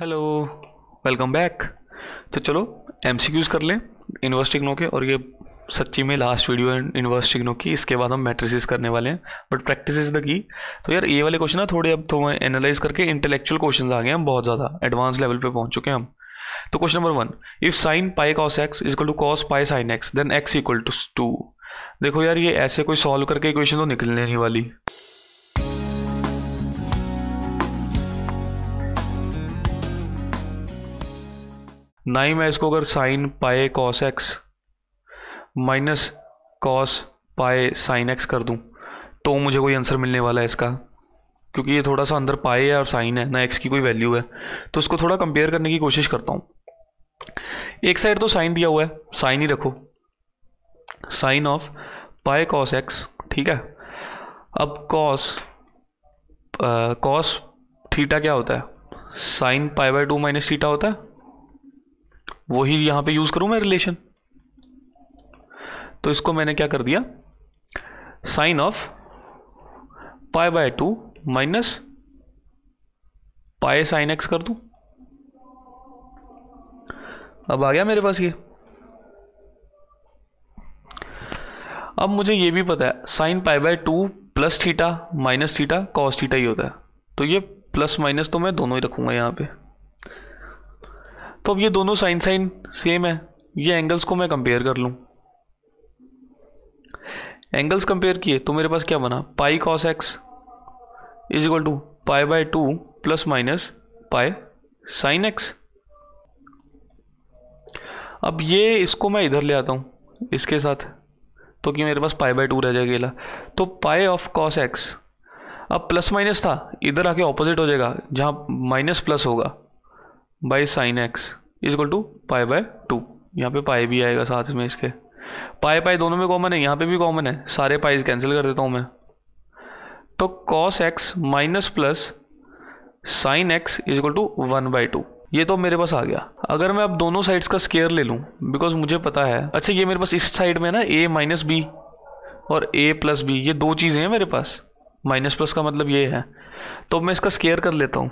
Hello welcome back तो चलो M कर लें इन्वर्स टिग्नो के और ये सच्ची में लास्ट वीडियो है इन्वर्स टिग्नो की इसके बाद हम मैट्रिसेस करने वाले हैं but practice is the key तो यार ये वाले क्वेश्चन ना थोड़े अब तो एनालाइज करके इंटेलेक्चुअल क्वेश्चन आ गए हम बहुत ज़्यादा एडवांस लेवल पे पहुंच चुके हैं हम तो question number one if sine pi cos x equal to cos pi sine x then x equal to two देखो यार ये ऐसे कोई सॉल्व करके इक्वेशन तो निकलने नहीं वाली ना ही मैं इसको अगर sine pi cos x minus cos pi sine x कर दूँ तो मुझे कोई आंसर मिलने वाला है इसका क्योंकि ये थोड़ा सा अंदर पाए है और साइन है ना एक्स की कोई वैल्यू है तो इसको थोड़ा कंपेयर करने की कोशिश करता हूँ एक साइड तो साइन दिया हुआ है साइन ही रखो sine of pi cos x ठीक है अब कॉस कॉस थीटा क्या होता है sine pi by two minus theta होता है वही यहां पे यूज़ करूं मैं रिलेशन तो इसको मैंने क्या कर दिया sine of pi by two minus pi sine x कर दू अब आ गया मेरे पास ये अब मुझे ये भी पता है sine pi by two plus theta minus theta cos theta ही होता है तो ये प्लस माइनस तो मैं दोनों ही रखूंगा यहां पे तो अब ये दोनों साइन साइन सेम है ये एंगल्स को मैं कंपेयर कर लूँ एंगल्स कंपेयर किए तो मेरे पास क्या बना pi cos x is equal to pi by two plus minus pi sine x अब ये इसको मैं इधर ले आता हूँ इसके साथ तो कि मेरे पास पाई बाय टू रह जाएगा अकेला तो पाई ऑफ कॉस एक्स अब प्लस माइनस था इधर आके ऑपोजिट हो जाएगा जहाँ माइनस प्लस होगा by sine x is equal to pi by two यहाँ पे पाई भी आएगा साथ में इसके पाई पाई दोनों में कॉमन है यहाँ पे भी कॉमन है सारे पाइज कैंसिल कर देता हूँ मैं तो cos x minus plus sine x equal to one by two ये तो मेरे पास आ गया अगर मैं अब दोनों साइड्स का स्केयर ले लूँ बिकॉज मुझे पता है अच्छा ये मेरे पास इस साइड में ना ए माइनस बी और ए प्लस बी ये दो चीज़ें हैं मेरे पास माइनस प्लस का मतलब ये है तो मैं इसका स्केयर कर लेता हूँ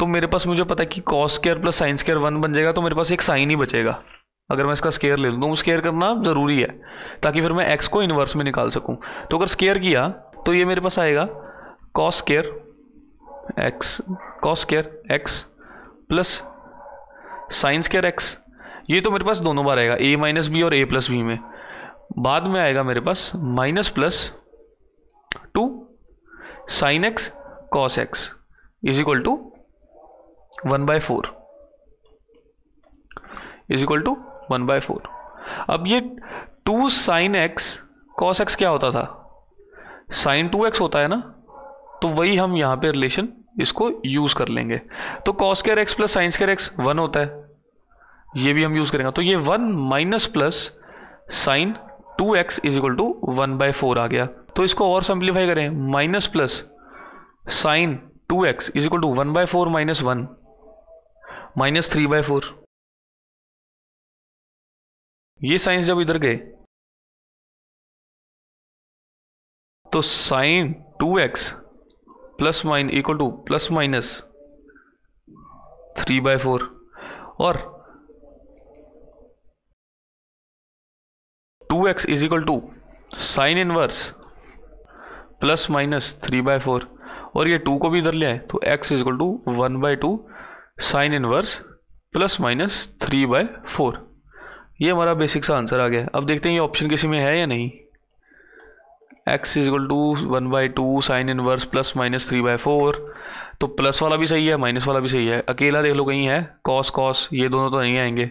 तो मेरे पास मुझे पता है कि cos square plus sine square one बन जाएगा तो मेरे पास एक साइन ही बचेगा अगर मैं इसका स्केयर ले लूँ तो स्केयर करना ज़रूरी है ताकि फिर मैं एक्स को इन्वर्स में निकाल सकूँ तो अगर स्केयर किया तो ये मेरे पास आएगा cos square x cos square x plus sine square x ये तो मेरे पास दोनों बार आएगा ए माइनस बी और ए प्लस बी में बाद में आएगा मेरे पास minus plus two sine x cos x is equal to one by four is equal to one by four अब ये two sine x cos x क्या होता था साइन टू एक्स होता है ना तो वही हम यहां पे रिलेशन इसको यूज़ कर लेंगे तो cos square x plus sine square x one होता है ये भी हम यूज़ करेंगे तो ये one minus plus sine two x is equal to one by four आ गया तो इसको और सिंप्लीफाई करें minus plus sine two x is equal to one by four minus one minus three by four ये साइंस जब इधर गए तो sine two x plus minus equal to plus minus three by four और two x is equal to sine inverse plus minus three by four और ये two को भी इधर ले आए तो x is equal to one by two sine inverse plus minus three by four ये हमारा बेसिक सा आंसर आ गया अब देखते हैं ये ऑप्शन किसी में है या नहीं x is equal to one by two sine inverse plus minus three by four तो प्लस वाला भी सही है माइनस वाला भी सही है अकेला देख लो कहीं है कॉस कॉस ये दोनों तो नहीं आएंगे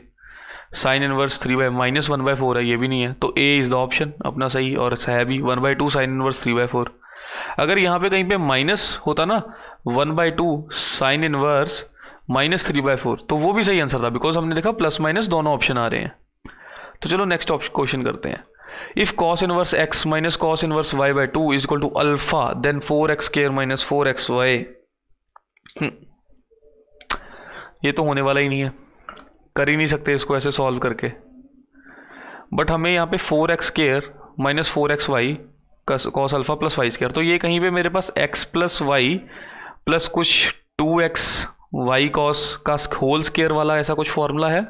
sine inverse three by minus one by four है ये भी नहीं है तो ए इज़ द ऑप्शन अपना सही और है भी one by two sine inverse three by four अगर यहाँ पे कहीं पे माइनस होता ना one by two sine inverse minus three by four तो वो भी सही आंसर था बिकॉज हमने देखा प्लस माइनस दोनों ऑप्शन आ रहे हैं तो चलो नेक्स्ट क्वेश्चन करते हैं if cos inverse x minus cos inverse y by two is equal to alpha then four x square minus four x y ये तो होने वाला ही नहीं है कर ही नहीं सकते इसको ऐसे सॉल्व करके बट हमें यहाँ पे four x square minus four x y cos alpha plus y square तो ये कहीं पे मेरे पास एक्स प्लस वाई प्लस कुछ टू एक्स वाई कॉस का होल स्केयर वाला ऐसा कुछ फॉर्मूला है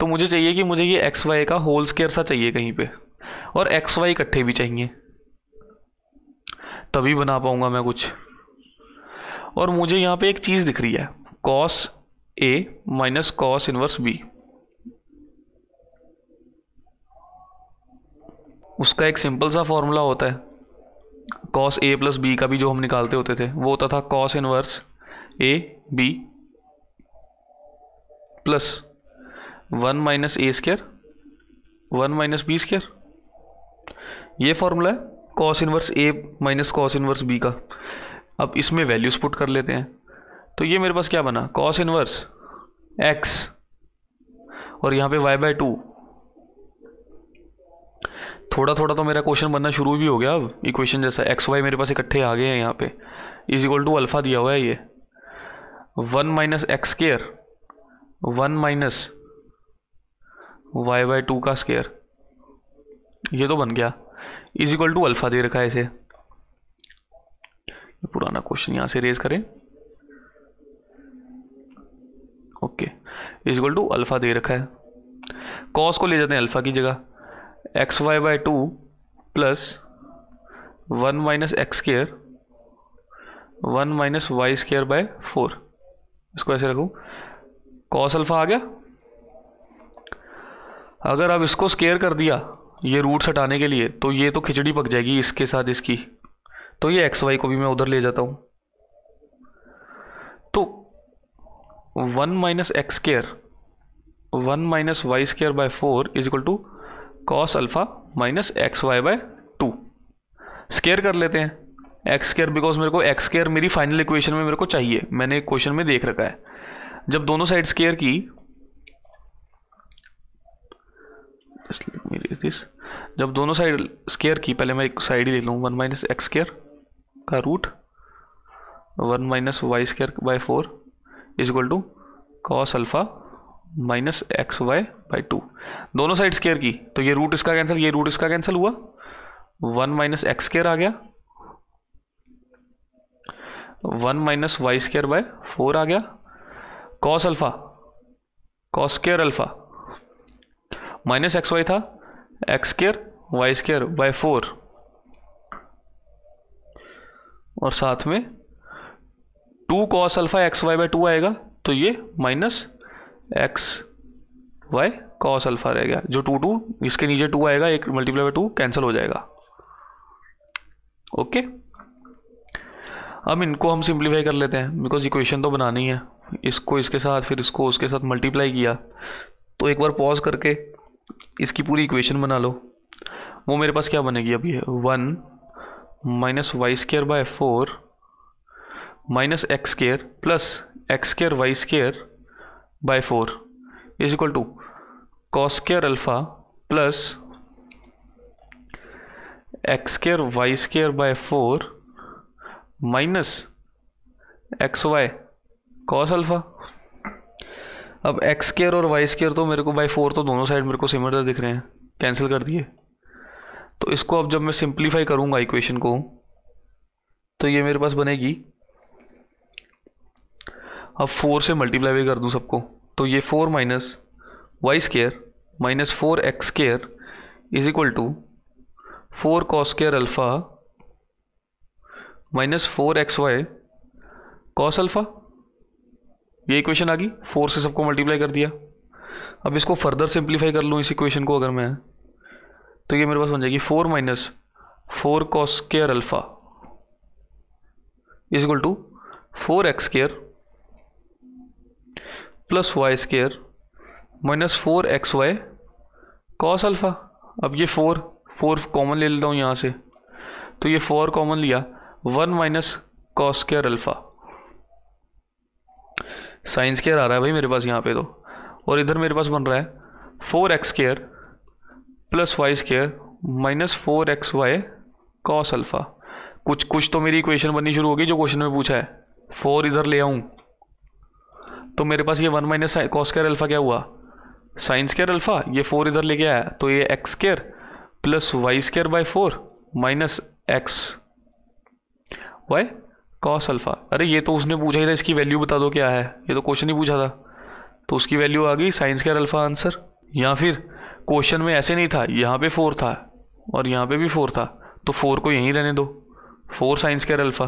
तो मुझे चाहिए कि मुझे ये एक्स वाई का होल स्केयर सा चाहिए कहीं पे और एक्स वाई इकट्ठे भी चाहिए तभी बना पाऊंगा मैं कुछ और मुझे यहाँ पे एक चीज़ दिख रही है cos a minus cos inverse b उसका एक सिंपल सा फॉर्मूला होता है कॉस ए प्लस बी का भी जो हम निकालते होते थे वो होता था cos inverse a b plus one minus a square one minus b square ये फॉर्मूला है cos inverse a minus cos inverse b का अब इसमें वैल्यूज पुट कर लेते हैं तो ये मेरे पास क्या बना कॉस इनवर्स एक्स और यहाँ पे वाई बाय टू थोड़ा थोड़ा तो मेरा क्वेश्चन बनना शुरू भी हो गया अब इक्वेशन जैसा एक्स वाई मेरे पास इकट्ठे आ गए हैं यहाँ पे इज इक्वल टू अल्फ़ा दिया हुआ है ये one minus x square one minus y by two का स्केयर ये तो बन गया इज इक्वल टू अल्फ़ा दे रखा है इसे ये पुराना क्वेश्चन यहां से रेज करें okay is equal to alpha दे रखा है कॉस को ले जाते हैं अल्फ़ा की जगह x y by two plus one minus x square one minus y square by four इसको ऐसे रखूँ कॉस अल्फ़ा आ गया अगर आप इसको स्केयर कर दिया ये रूट्स हटाने के लिए तो ये तो खिचड़ी पक जाएगी इसके साथ इसकी तो ये एक्स वाई को भी मैं उधर ले जाता हूँ तो one minus x square one minus y square by four is equal to cos alpha minus x y by two square कर लेते हैं एक्स स्केयर बिकॉज मेरे को एक्स स्केयर मेरी फाइनल इक्वेशन में मेरे को चाहिए मैंने क्वेश्चन में देख रखा है जब दोनों साइड स्केयर की जब दोनों साइड स्केयर की पहले मैं एक साइड ही ले लूँ वन माइनस एक्स स्केयर का root one minus y square by four is equal to cos alpha minus x y by two दोनों साइड स्केयर की तो ये रूट इसका कैंसिल ये रूट इसका कैंसिल हुआ वन माइनस एक्स स्केयर आ गया one minus y square by four आ गया cos alpha cos square alpha minus x y था x square y square by four और साथ में two cos alpha x y by two आएगा तो ये minus x y cos alpha रह गया जो टू टू इसके नीचे टू आएगा एक मल्टीप्लाई बाय टू कैंसिल हो जाएगा ओके okay? अब इनको हम सिंप्लीफाई कर लेते हैं बिकॉज इक्वेशन तो बनानी है इसको इसके साथ फिर इसको उसके साथ मल्टीप्लाई किया तो एक बार पॉज करके इसकी पूरी इक्वेशन बना लो वो मेरे पास क्या बनेगी अभी one minus y square by four minus x square plus x square y square by four is equal to cos square alpha plus x square y square by four minus x y cos alpha अब x square और y square तो मेरे को by four तो दोनों side मेरे को similar दिख रहे हैं कैंसिल कर दिए तो इसको अब जब मैं सिंप्लीफाई करूंगा इक्वेशन को तो ये मेरे पास बनेगी अब फोर से मल्टीप्लाई भी कर दूँ सबको तो ये four minus y square minus four x square is equal to four cos square alpha minus four x y cos alpha ये इक्वेशन आ गई फोर से सबको मल्टीप्लाई कर दिया अब इसको फर्दर सिंप्लीफाई कर लूँ इस इक्वेशन को अगर मैं तो ये मेरे पास बन जाएगी four minus four cos square alpha is equal to four x square plus y square minus four x y cos alpha अब ये फोर फोर कॉमन ले लेता हूँ यहाँ से तो ये फोर कॉमन लिया one minus cos square alpha sine square आ रहा है भाई मेरे पास यहाँ पे तो और इधर मेरे पास बन रहा है four x square plus y square minus four x y cos alpha कुछ कुछ तो मेरी इक्वेशन बननी शुरू होगी जो क्वेश्चन में पूछा है फोर इधर ले आऊँ तो मेरे पास ये one minus cos square alpha क्या हुआ साइंस केयर अल्फ़ा ये फोर इधर लेके आया तो ये x square plus y square by four minus x y cos alpha अरे ये तो उसने पूछा ही था इसकी वैल्यू बता दो क्या है ये तो क्वेश्चन ही पूछा था तो उसकी वैल्यू आ गई साइंस केयर अल्फ़ा आंसर या फिर क्वेश्चन में ऐसे नहीं था यहाँ पे फोर था और यहाँ पे भी फोर था तो फोर को यहीं रहने दो four sine square alpha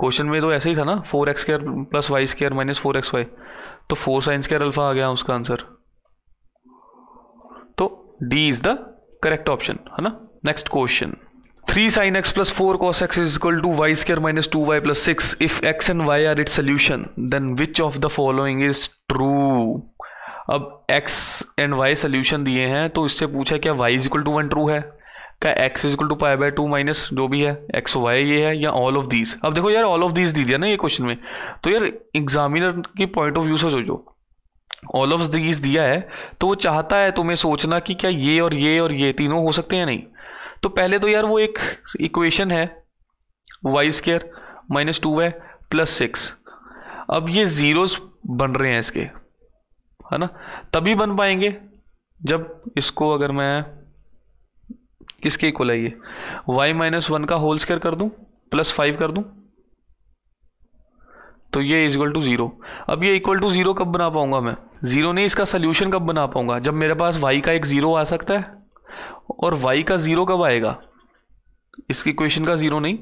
question में तो ऐसे ही था ना four x square plus y square minus four x y तो फोर साइंस केयर अल्फ़ा आ गया उसका आंसर तो D is the correct option है ना next question three sine x plus four cos x is equal to y square minus two y plus six if x and y are its solution then which of the following is true अब x and y solution दिए हैं तो इससे पूछा क्या y is equal to one true है क्या x is equal to pi by two minus जो भी है एक्स वाई ये है या ऑल ऑफ दीज अब देखो यार ऑल ऑफ दीज दी दिया ना ये क्वेश्चन में तो यार एग्जामिनर की पॉइंट ऑफ व्यू से सोचो ऑल ऑफ दीज दिया है तो वो चाहता है तुम्हें सोचना कि क्या ये और ये और ये तीनों हो सकते हैं नहीं तो पहले तो यार वो एक इक्वेशन है वाई स्केयर माइनस टू है प्लस सिक्स अब ये ज़ीरोस बन रहे हैं इसके है ना तभी बन पाएंगे जब इसको अगर मैं किसके इक्वल है ये वाई माइनस वन का होल स्केयर कर दूं प्लस फाइव कर दूं तो ये इक्वल टू ज़ीरो अब ये इक्वल टू ज़ीरो कब बना पाऊंगा मैं ज़ीरो नहीं इसका सोल्यूशन कब बना पाऊंगा जब मेरे पास वाई का एक ज़ीरो आ सकता है और वाई का ज़ीरो कब आएगा इस इक्वेशन का ज़ीरो नहीं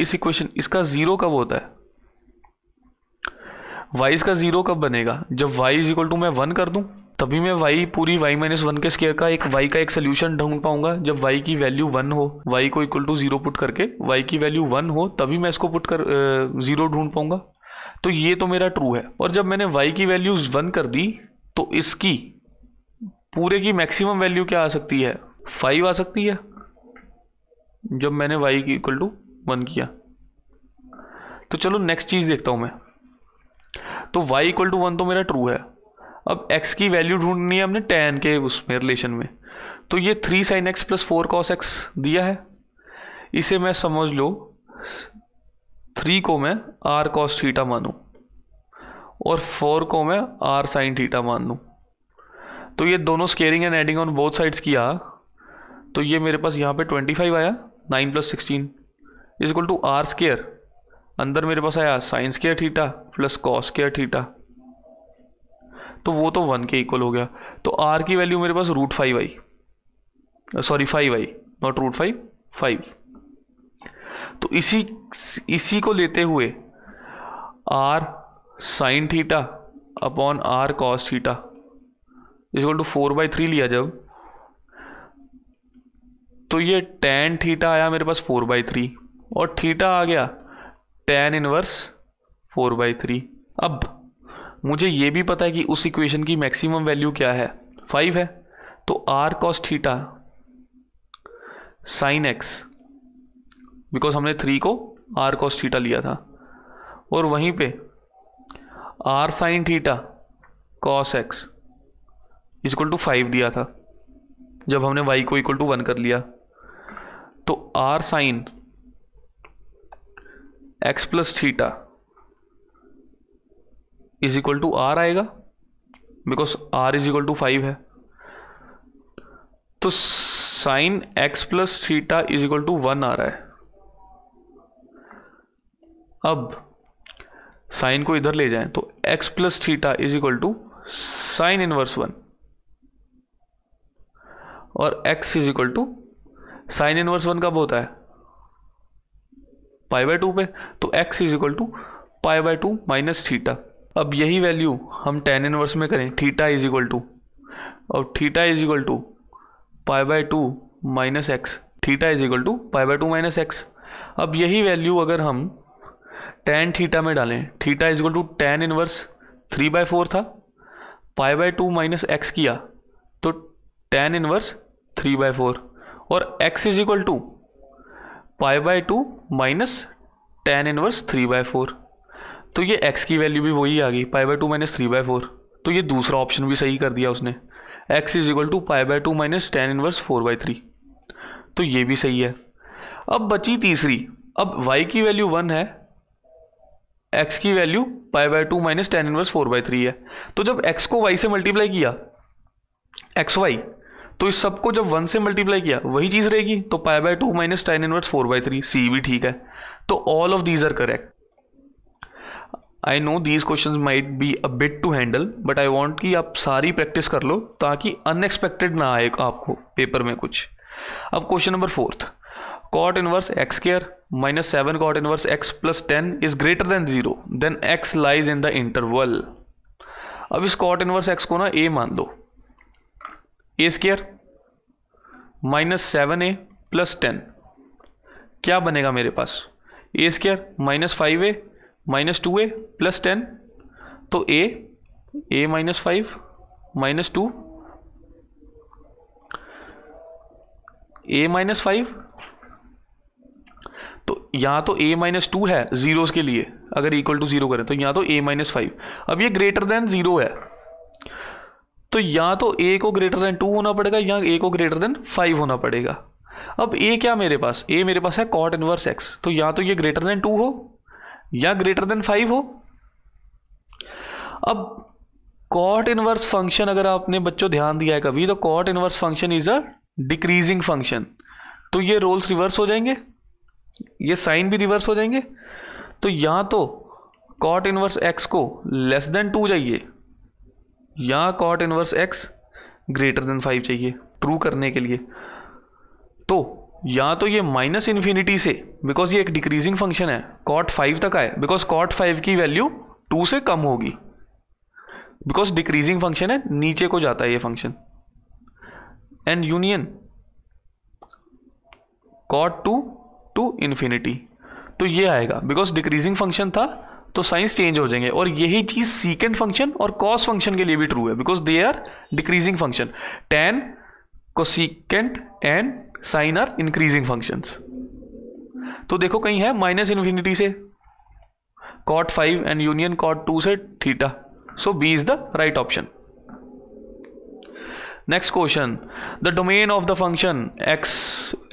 इस इक्वेशन इसका ज़ीरो कब होता है वाई इसका ज़ीरो कब बनेगा जब वाई इज इक्वल टू मैं वन कर दूँ तभी मैं y पूरी y माइनस वन के स्केयर का एक y का एक सोल्यूशन ढूंढ पाऊंगा जब y की वैल्यू वन हो y को इक्वल टू जीरो पुट करके y की वैल्यू वन हो तभी मैं इसको पुट कर जीरो ढूंढ पाऊंगा तो ये तो मेरा ट्रू है और जब मैंने y की वैल्यू वन कर दी तो इसकी पूरे की मैक्सिमम वैल्यू क्या आ सकती है फाइव आ सकती है जब मैंने वाई की इक्वल टू वन किया तो चलो नेक्स्ट चीज़ देखता हूं मैं तो y इक्वल टू वन तो मेरा ट्रू है अब x की वैल्यू ढूंढनी है हमने tan के उसमें रिलेशन में तो ये three sine x plus four cos x दिया है इसे मैं समझ लो थ्री को मैं r कॉस थीटा मानूँ और फोर को मैं r साइन थीटा मान लूँ तो ये दोनों squaring and adding on both sides किया तो ये मेरे पास यहाँ पे 25 आया 9 plus sixteen is equal to r square अंदर मेरे पास आया sine square theta plus cos square theta तो वो तो वन के इक्वल हो गया तो आर की वैल्यू मेरे पास root five I sorry five I not root five five तो इसी इसी को लेते हुए r sine theta upon r cos theta is equal to four by three लिया जब तो ये टेन थीटा आया मेरे पास फोर बाई थ्री और थीटा आ गया tan inverse four by three अब मुझे ये भी पता है कि उस इक्वेशन की मैक्सिमम वैल्यू क्या है फाइव है तो r cos theta sine x because हमने थ्री को आर कॉस थीटा लिया था और वहीं पे r sine theta cos x equal to five दिया था जब हमने वाई को इक्वल टू वन कर लिया तो r sine x plus theta is equal to r आएगा because r is equal to five है तो sine x plus theta is equal to one आ रहा है अब साइन को इधर ले जाएं तो x plus theta is equal to sine inverse one और x is equal to sine inverse one कब होता है पाई बाय टू पे तो x is equal to pi by two minus theta अब यही वैल्यू हम टेन इनवर्स में करें थीटा इज इक्वल टू और theta is equal to pi by two minus x theta is equal to pi by two minus x अब यही value अगर हम टेन थीटा में डालें theta is equal to tan inverse three by four था pi by two minus x किया तो tan inverse three by four और x is equal to pi by two minus tan inverse three by four तो ये x की value भी वही आ गई pi by two minus three by four तो ये दूसरा ऑप्शन भी सही कर दिया उसने x is equal to pi by two minus tan inverse four by three तो ये भी सही है अब बची तीसरी अब y की वैल्यू वन है x की value pi by two minus tan inverse four by three है तो जब x को y से मल्टीप्लाई किया एक्स वाई तो इस सबको जब वन से मल्टीप्लाई किया वही चीज़ रहेगी तो pi by two minus tan inverse four by three C भी ठीक है तो all of these are correct I know these question might be a bit to handle but I want कि आप सारी प्रैक्टिस कर लो ताकि अनएक्सपेक्टेड ना आए आपको पेपर में कुछ अब question number fourth cot inverse x square minus seven cot inverse x plus ten is greater than zero then x lies in the interval अब इस कॉट इनवर्स एक्स को ना ए मान लो a square minus seven a plus ten क्या बनेगा मेरे पास a square minus five a minus two a plus ten तो a a minus five minus two a minus five तो यहां तो a माइनस तो टू तो है जीरो के लिए अगर इक्वल टू ज़ीरो करें तो यहां तो a माइनस फाइव अब ये ग्रेटर देन ज़ीरो है तो या तो ए को ग्रेटर देन टू होना पड़ेगा या ए को ग्रेटर देन फाइव होना पड़ेगा अब ए क्या मेरे पास ए मेरे पास है कॉट इनवर्स एक्स तो या तो ये ग्रेटर देन टू हो या ग्रेटर देन फाइव हो अब कॉट इनवर्स फंक्शन अगर आपने बच्चों ध्यान दिया है कभी तो cot inverse function is a decreasing function तो ये रोल्स रिवर्स हो जाएंगे ये साइन भी रिवर्स हो जाएंगे तो या तो कॉट इनवर्स एक्स को लेस देन टू जाइए या cot inverse x greater than five चाहिए ट्रू करने के लिए तो या तो ये माइनस इन्फिनिटी से बिकॉज ये एक डिक्रीजिंग फंक्शन है कॉट फाइव तक आए बिकॉज कॉट फाइव की वैल्यू टू से कम होगी बिकॉज डिक्रीजिंग फंक्शन है नीचे को जाता है ये function and union cot two to infinity तो ये आएगा बिकॉज डिक्रीजिंग फंक्शन था तो साइंस चेंज हो जाएंगे और यही चीज़ सीकेंड फंक्शन और कॉस फंक्शन के लिए भी ट्रू है because they are decreasing function tan cosecant and sine are increasing functions तो देखो कहीं है माइनस इन्फिनिटी से cot five and union cot two से theta so B is the right option next question the domain of the function x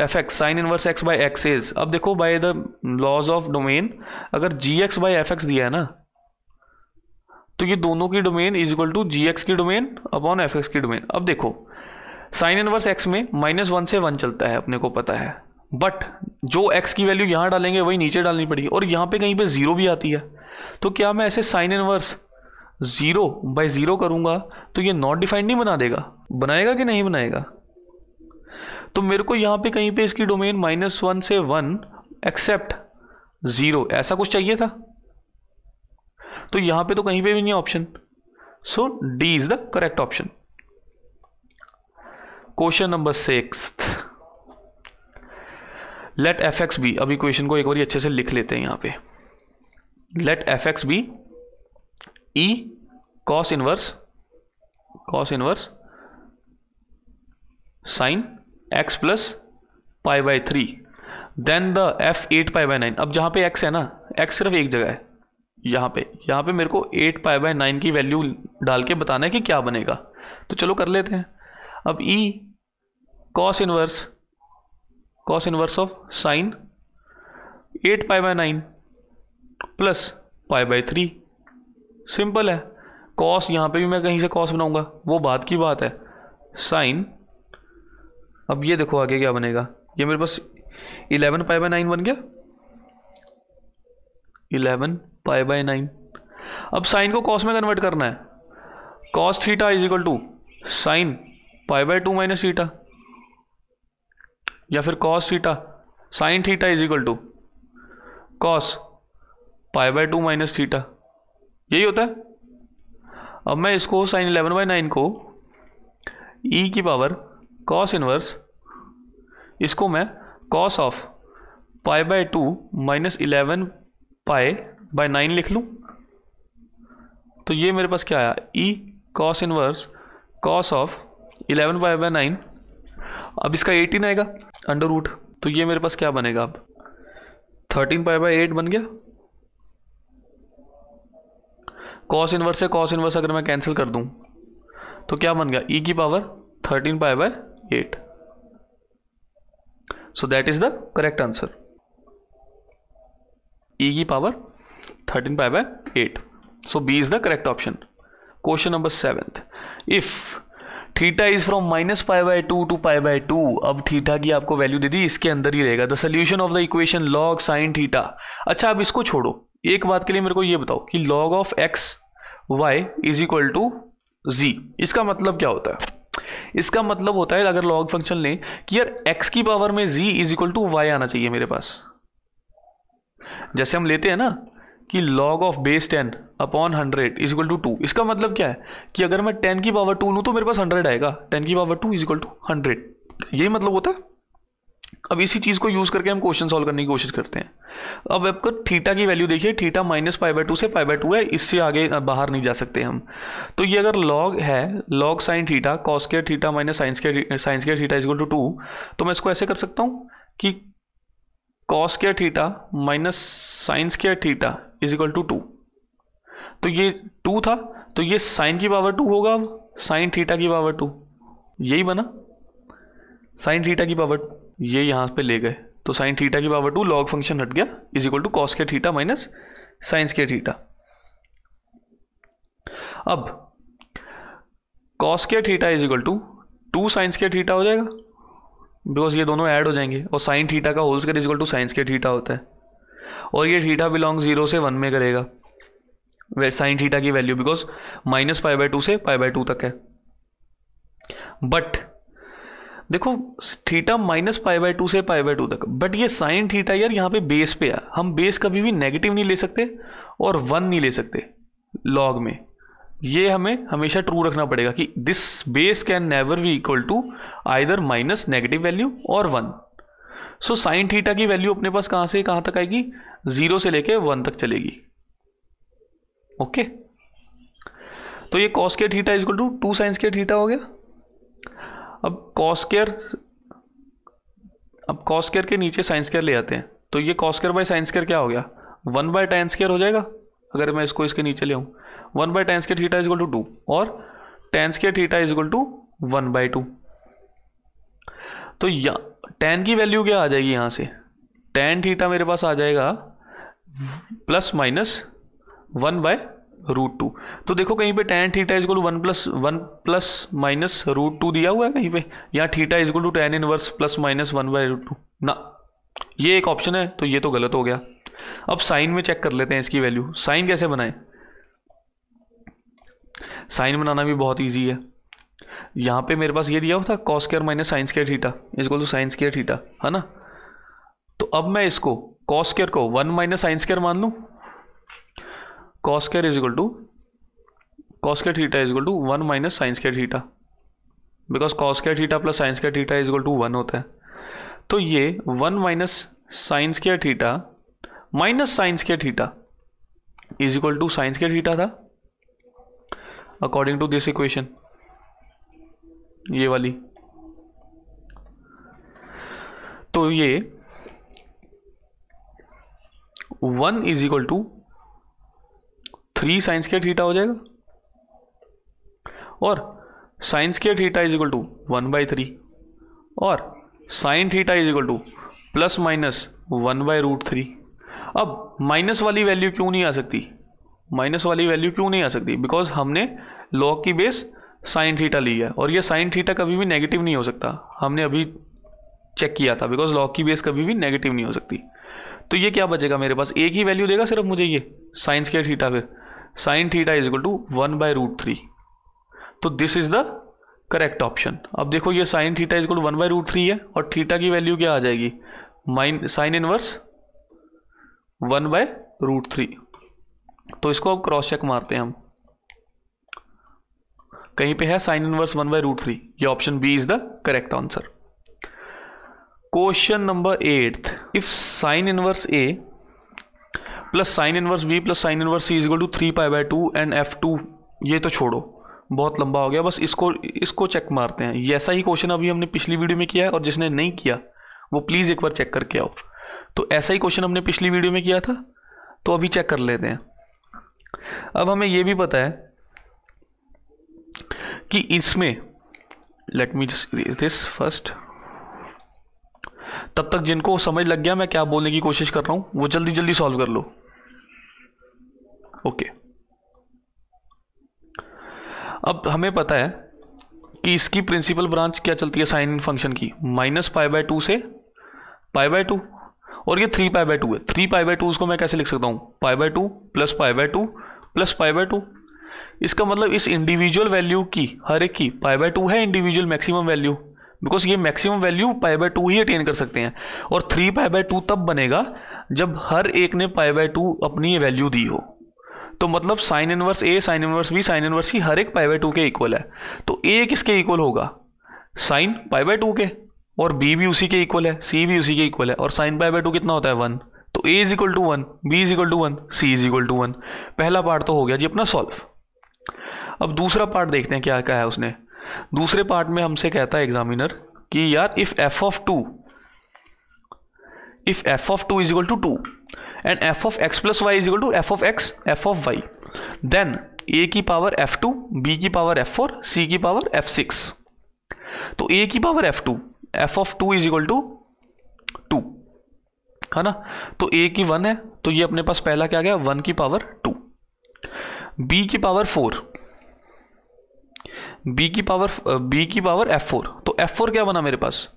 f x sine inverse x by x is अब देखो by the laws of domain अगर g x by f x दिया है ना तो ये दोनों की domain is equal to g x की डोमेन अपॉन एफ एक्स की डोमेन अब देखो साइन इनवर्स एक्स में माइनस वन से वन चलता है अपने को पता है बट जो एक्स की वैल्यू यहाँ डालेंगे वही नीचे डालनी पड़ेगी और यहाँ पे कहीं पे जीरो भी आती है तो क्या मैं ऐसे sine inverse zero by zero करूंगा तो ये नॉट डिफाइंड नहीं बना देगा बनाएगा कि नहीं बनाएगा तो मेरे को यहां पे कहीं पे इसकी डोमेन माइनस वन से वन एक्सेप्ट ज़ीरो ऐसा कुछ चाहिए था तो यहां पे तो कहीं पे भी नहीं option so D is the correct option question number six let f x be अब इक्वेशन को एक बार अच्छे से लिख लेते हैं यहां पे let f x be e cos inverse cos inverse sine x plus pi by three then the f eight pi by nine अब जहां पे एक्स है ना एक्स सिर्फ एक जगह है यहां पे यहां पे मेरे को एट पाई बाय नाइन की वैल्यू डाल के बताना है कि क्या बनेगा तो चलो कर लेते हैं अब e cos inverse cos inverse of sine eight pi by nine plus pi by three simple है कॉस यहाँ पे भी मैं कहीं से कॉस बनाऊंगा वो बात की बात है साइन अब ये देखो आगे क्या बनेगा ये मेरे पास इलेवन पाई बाय नाइन बन गया इलेवन पाई बाय नाइन अब साइन को कॉस में कन्वर्ट करना है cos theta is equal to sine pi by two minus theta या फिर cos theta sine theta is equal to cos pi by two minus theta यही होता है अब मैं इसको साइन इलेवन बाई नाइन को ई e की पावर कॉस इनवर्स इसको मैं cos of pi by two minus eleven pi by nine लिख लूँ तो ये मेरे पास क्या आया e cos inverse cos of eleven pi by nine अब इसका एटीन आएगा अंडर रूट तो ये मेरे पास क्या बनेगा अब थर्टीन पाए बाय एट बन गया कॉस इनवर्स से कॉस इनवर्स अगर मैं कैंसिल कर दूं तो क्या बन गया ई e की power thirteen pi by eight so that is the correct answer e की power thirteen pi by eight so B is the correct option question number seventh if theta is from minus pi by two to pi by two अब theta की आपको value दे दी इसके अंदर ही रहेगा the solution of the equation log sine theta अच्छा अब इसको छोड़ो एक बात के लिए मेरे को ये बताओ कि log of x y is equal to z इसका मतलब क्या होता है इसका मतलब होता है अगर लॉग फंक्शन लें कि यार x की पावर में z is equal to y आना चाहिए मेरे पास जैसे हम लेते हैं ना कि log of base ten upon hundred is equal to two इसका मतलब क्या है कि अगर मैं टेन की पावर टू लूँ तो मेरे पास हंड्रेड आएगा टेन की power two is equal to hundred यही मतलब होता है अब इसी चीज़ को यूज़ करके हम क्वेश्चन सॉल्व करने की कोशिश करते हैं अब आपको थीटा की वैल्यू देखिए theta minus pi by two से पाई बाई टू है इससे आगे बाहर नहीं जा सकते हम तो ये अगर लॉग है log sine theta cos square theta minus sine square sine square theta is equal to two तो मैं इसको ऐसे कर सकता हूँ कि cos square theta minus sine square theta is equal to two तो ये टू था तो ये साइन की पावर टू होगा अब साइन थीटा की पावर टू यही बना साइन थीटा की पावर टू ये यहाँ पे ले गए तो साइन थीटा की पावर टू लॉग फंक्शन हट गया इज इक्वल टू कॉस के थीटा माइनस साइंस के थीटा अब कॉस के theta is equal to two sine के थीटा हो जाएगा बिकॉज ये दोनों ऐड हो जाएंगे और साइन थीटा का whole square is equal to sine के थीटा होता है और ये थीटा बिलोंग जीरो से वन में करेगा साइन थीटा की value because minus five by two से फाइव बाई टू तक है बट देखो theta minus five by two से फाइव बाय टू तक बट ये साइन थीटा यार यहाँ पे बेस पे है हम बेस कभी भी नेगेटिव नहीं ले सकते और वन नहीं ले सकते लॉग में ये हमें हमेशा ट्रू रखना पड़ेगा कि this base can never be equal to either minus negative value और वन सो साइन थीटा की वैल्यू अपने पास कहाँ से कहाँ तक आएगी जीरो से लेके वन तक चलेगी ओके okay? तो ये कॉस के theta equal to two sine के थीटा हो गया अब कॉस्केयर अब कॉस्केयर के नीचे साइंस केयर ले आते हैं तो ये कॉस्केयर बाई साइंस केयर क्या हो गया वन बाय टेन स्केयर हो जाएगा अगर मैं इसको इसके नीचे ले आऊँ one by tan square theta is equal to two और tan square theta is equal to one by two तो या टेन की वैल्यू क्या आ जाएगी यहाँ से टेन थीटा मेरे पास आ जाएगा plus minus one by root two तो देखो कहीं पे tan theta is equal one plus one plus minus root two दिया हुआ है कहीं पे यहाँ theta is equal to tan inverse plus minus one by root two ना ये एक ऑप्शन है तो ये तो गलत हो गया अब साइन में चेक कर लेते हैं इसकी वैल्यू साइन कैसे बनाए साइन बनाना भी बहुत ईजी है यहाँ पे मेरे पास ये दिया हुआ था cos square minus sine square theta is equal to sine square theta है ना तो अब मैं इसको कॉस केयर को वन माइनस साइंस केयर मान लूँ cos square is equal to cos के theta is equal to one minus sine square theta because cos के theta plus sine square theta is equal to one होता है तो ये one minus sine square theta minus sine square theta is equal to sine square theta था according to this equation ये वाली तो ये one is equal to three sine के थीटा हो जाएगा और साइंस के theta is equal to one by three और sine theta is equal to plus minus one by root three अब माइनस वाली वैल्यू क्यों नहीं आ सकती माइनस वाली वैल्यू क्यों नहीं आ सकती बिकॉज हमने लॉग की बेस साइन थीटा ली है और ये साइन थीटा कभी भी नेगेटिव नहीं हो सकता हमने अभी चेक किया था बिकॉज लॉग की बेस कभी भी नेगेटिव नहीं हो सकती तो ये क्या बचेगा मेरे पास एक ही वैल्यू देगा सिर्फ मुझे ये साइंस के थीटा फिर sine theta is equal to one by root three तो this is the correct option अब देखो ये sine theta is equal one by root three है और थीटा की वैल्यू क्या आ जाएगी माइन sine inverse one by root three तो इसको अब क्रॉस चेक मारते हैं हम कहीं पे है sine inverse one by root three ये option B is the correct answer question number eight if sine inverse a plus sine inverse b plus sine inverse c is equal to three pi by two and f two ये तो छोड़ो बहुत लंबा हो गया बस इसको इसको चेक मारते हैं ऐसा ही क्वेश्चन अभी हमने पिछली वीडियो में किया है और जिसने नहीं किया वो प्लीज़ एक बार चेक करके आओ तो ऐसा ही क्वेश्चन हमने पिछली वीडियो में किया था तो अभी चेक कर लेते हैं अब हमें ये भी पता है कि इसमें let me just this first तब तक जिनको समझ लग गया मैं क्या बोलने की कोशिश कर रहा हूँ वो जल्दी जल्दी सॉल्व कर लो ओके अब हमें पता है कि इसकी प्रिंसिपल ब्रांच क्या चलती है साइन फंक्शन की माइनस पाई बाय टू से पाई बाय टू और ये थ्री पाई बाय टू है थ्री पाई बाय टू उसको मैं कैसे लिख सकता हूँ pi by two plus pi by two plus pi by two इसका मतलब इस इंडिविजुअल वैल्यू की हर एक की पाई बाय टू है इंडिविजुअल मैक्सिमम वैल्यू बिकॉज ये maximum value pi by two ही अटेन कर सकते हैं और थ्री पाई बाय टू तब बनेगा जब हर एक ने पाई बाय टू अपनी वैल्यू दी हो तो मतलब sine inverse a sine inverse b sine inverse ही हर एक पाई बाय टू के इक्वल है तो ए किसके इक्वल होगा साइन पाई बाय टू के और बी भी उसी के इक्वल है सी भी उसी के इक्वल है और साइन पाई बाय टू कितना होता है वन तो ए is equal to one b is equal to one c is equal to one पहला पार्ट तो हो गया जी अपना सॉल्व अब दूसरा पार्ट देखते हैं क्या क्या है उसने दूसरे पार्ट में हमसे कहता है एग्जामिनर कि यार if f of two if f of two is equal to two and f of x plus y is equal to f of x f of y then a की power f two b की power f four c की power f six तो ए की power f two f of two is equal to two है ना तो ए की one है तो ये अपने पास पहला क्या गया वन की पावर टू बी की पावर फोर बी की पावर बी uh, की पावर एफ फोर तो एफ फोर क्या बना मेरे पास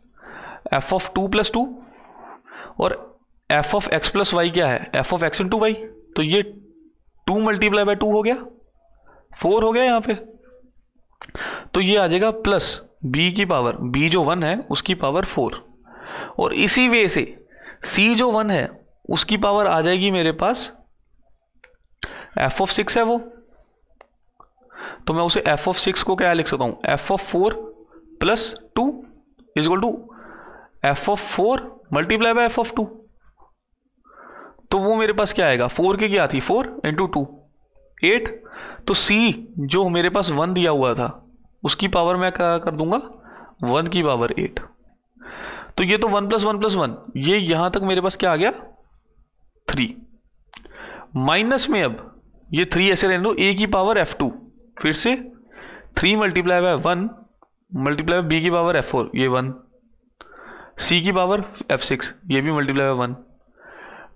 f of two plus two और f of x plus y क्या है f of x into y तो ये टू मल्टीप्लाई बाई टू हो गया फोर हो गया यहाँ पे तो ये आ जाएगा प्लस बी की पावर बी जो वन है उसकी पावर फोर और इसी वे से सी जो वन है उसकी पावर आ जाएगी मेरे पास एफ ऑफ सिक्स है वो तो मैं उसे एफ ऑफ सिक्स को क्या लिख सकता हूँ f of four plus two is equal to f of four multiply by f of two तो वो मेरे पास क्या आएगा फोर की क्या थी फोर इंटू टू एट तो सी जो मेरे पास वन दिया हुआ था उसकी पावर मैं क्या कर दूंगा वन की पावर एट तो ये तो one plus one plus one ये यहां तक मेरे पास क्या आ गया थ्री माइनस में अब ये थ्री ऐसे रहने दो ए की पावर एफ टू फिर से three multiply by one multiply b की पावर एफ फोर ये वन सी की पावर एफ सिक्स ये भी मल्टीप्लाई बाय वन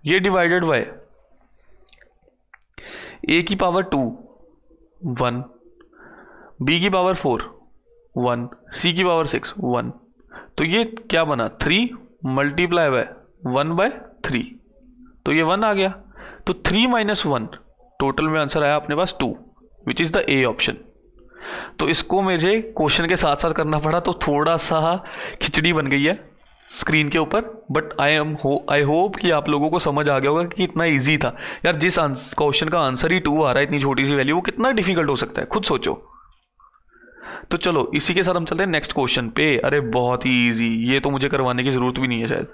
ये डिवाइडेड बाय ए की पावर टू वन बी की पावर फोर वन सी की पावर सिक्स वन तो ये क्या बना three multiply by one by three तो ये वन आ गया तो थ्री माइनस वन टोटल में आंसर आया अपने पास to which is the A option तो इसको मुझे क्वेश्चन के साथ साथ करना पड़ा तो थोड़ा सा खिचड़ी बन गई है स्क्रीन के ऊपर बट आई एम हो आई होप कि आप लोगों को समझ आ गया होगा कि इतना ईजी था यार जिस क्वेश्चन का आंसर ही टू आ रहा है इतनी छोटी सी वैल्यू वो कितना डिफिकल्ट हो सकता है खुद सोचो तो चलो इसी के साथ हम चलते हैं नेक्स्ट क्वेश्चन पे अरे बहुत ही ईजी ये तो मुझे करवाने की ज़रूरत भी नहीं है शायद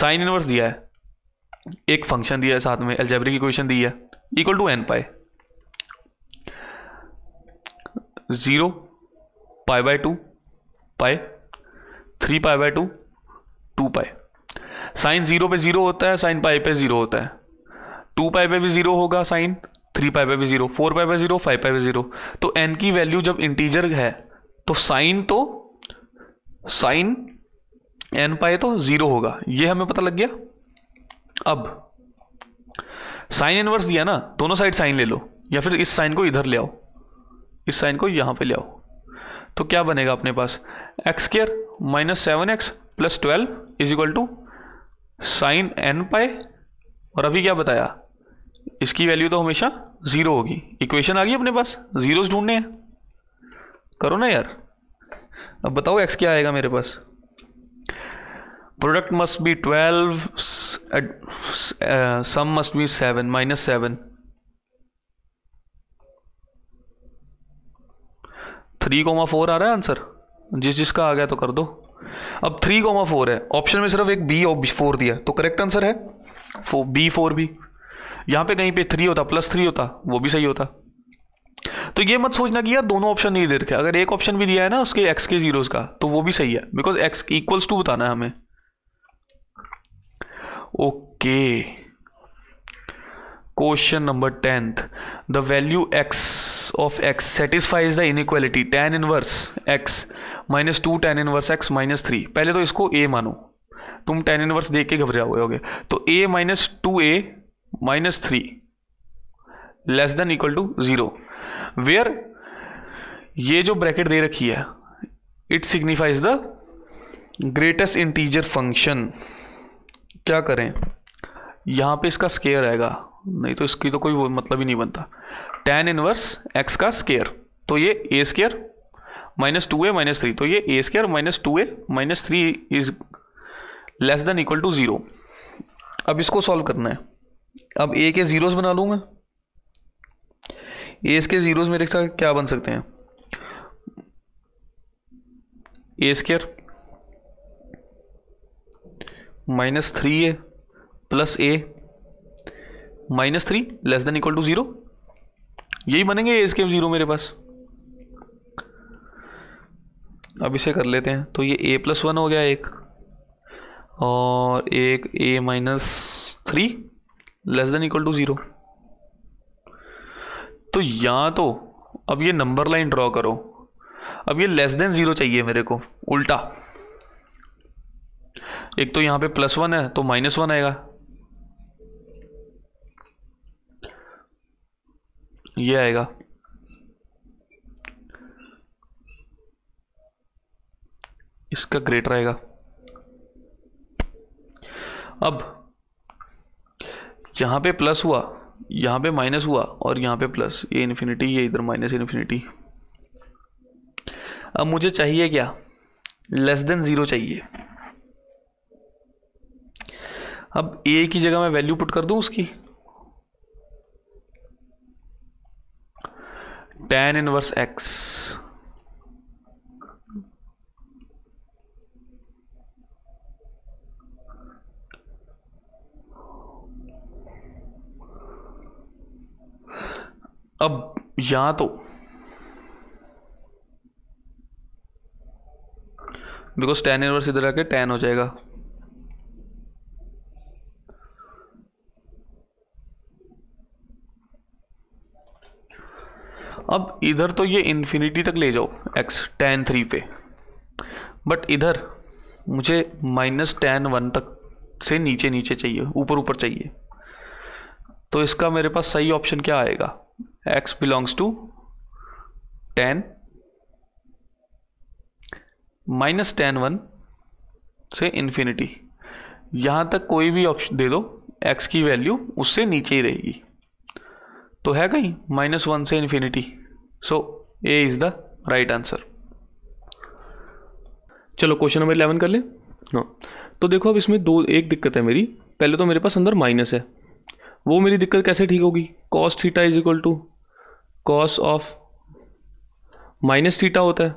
साइन इनवर्स दिया है एक फंक्शन दिया है साथ में एल्जेब्रिक इक्वेशन दी है equal to n pi zero pi by two pi three pi by two to pi sine zero पे ज़ीरो होता है साइन पाई पे ज़ीरो होता है टू पाई पे भी ज़ीरो होगा साइन थ्री पाई पे भी ज़ीरो फोर पाई पे ज़ीरो फाइव पाई पे ज़ीरो तो एन की वैल्यू जब इंटीजर है तो साइन तो साइन एन पाए तो ज़ीरो होगा ये हमें पता लग गया अब साइन इनवर्स दिया ना दोनों साइड साइन ले लो या फिर इस साइन को इधर ले आओ इस साइन को यहाँ पे ले आओ तो क्या बनेगा अपने पास x square minus seven x plus twelve is equal to sine n pi और अभी क्या बताया इसकी वैल्यू तो हमेशा ज़ीरो होगी इक्वेशन आ गई अपने पास ज़ीरोस ढूंढने हैं करो ना यार अब बताओ एक्स क्या आएगा मेरे पास product must be twelve sum must be seven minus seven three comma four आ रहा है आंसर जिस जिसका आ गया तो कर दो अब थ्री कोमा फोर है ऑप्शन में सिर्फ एक बी और फोर दिया तो करेक्ट आंसर है फो, बी फोर भी यहाँ पे कहीं पे थ्री होता प्लस थ्री होता वो भी सही होता तो ये मत सोचना कि यार दोनों ऑप्शन नहीं दे रखे अगर एक ऑप्शन भी दिया है ना उसके एक्स के जीरोज का तो वो भी सही है बिकॉज एक्स इक्वल्स टू बताना है हमें okay okay. Question number tenth the value x of x satisfies the inequality tan inverse x minus two tan inverse x minus three पहले तो इसको ए मानो तुम टेन इनवर्स देख के घबरा हुए तो a minus two a minus three less than equal to zero where ये जो ब्रैकेट दे रखी है it signifies the greatest integer function क्या करें यहां पे इसका स्केयर आएगा नहीं तो इसकी तो कोई मतलब ही नहीं बनता टेन इनवर्स एक्स का स्केयर तो ये a square minus two a minus three तो ये a square minus two a minus three is less than equal to zero अब इसको सॉल्व करना है अब ए के ज़ीरोज़ बना लूँ मैं ए के ज़ीरोज़ मेरे साथ क्या बन सकते हैं a square minus three a plus a minus three less than equal to zero यही बनेंगे ए स्केप जीरो मेरे पास अब इसे कर लेते हैं तो ये ए प्लस वन हो गया एक और एक a minus three less than equal to zero तो या तो अब ये नंबर लाइन ड्रॉ करो अब ये लेस देन ज़ीरो चाहिए मेरे को उल्टा एक तो यहां पे प्लस वन है तो माइनस वन आएगा ये आएगा इसका ग्रेटर आएगा अब यहां पे प्लस हुआ यहां पे माइनस हुआ और यहां पे प्लस ये इन्फिनिटी ये इधर माइनस इन्फिनिटी अब मुझे चाहिए क्या लेस देन ज़ीरो चाहिए अब ए की जगह मैं वैल्यू पुट कर दूं उसकी टेन इनवर्स एक्स अब या तो बिकॉज टेन इनवर्स इधर आके टेन हो जाएगा अब इधर तो ये इन्फिनिटी तक ले जाओ एक्स टेन थ्री पे बट इधर मुझे माइनस टेन वन तक से नीचे नीचे चाहिए ऊपर ऊपर चाहिए तो इसका मेरे पास सही ऑप्शन क्या आएगा x belongs to ten minus ten one से इन्फिनिटी यहाँ तक कोई भी ऑप्शन दे दो एक्स की वैल्यू उससे नीचे ही रहेगी तो है कहीं माइनस वन से infinity so A is the right answer चलो क्वेश्चन नंबर इलेवन कर लें हाँ तो देखो अब इसमें दो एक दिक्कत है मेरी पहले तो मेरे पास अंदर माइनस है वो मेरी दिक्कत कैसे ठीक होगी cos theta is equal to cos of minus theta होता है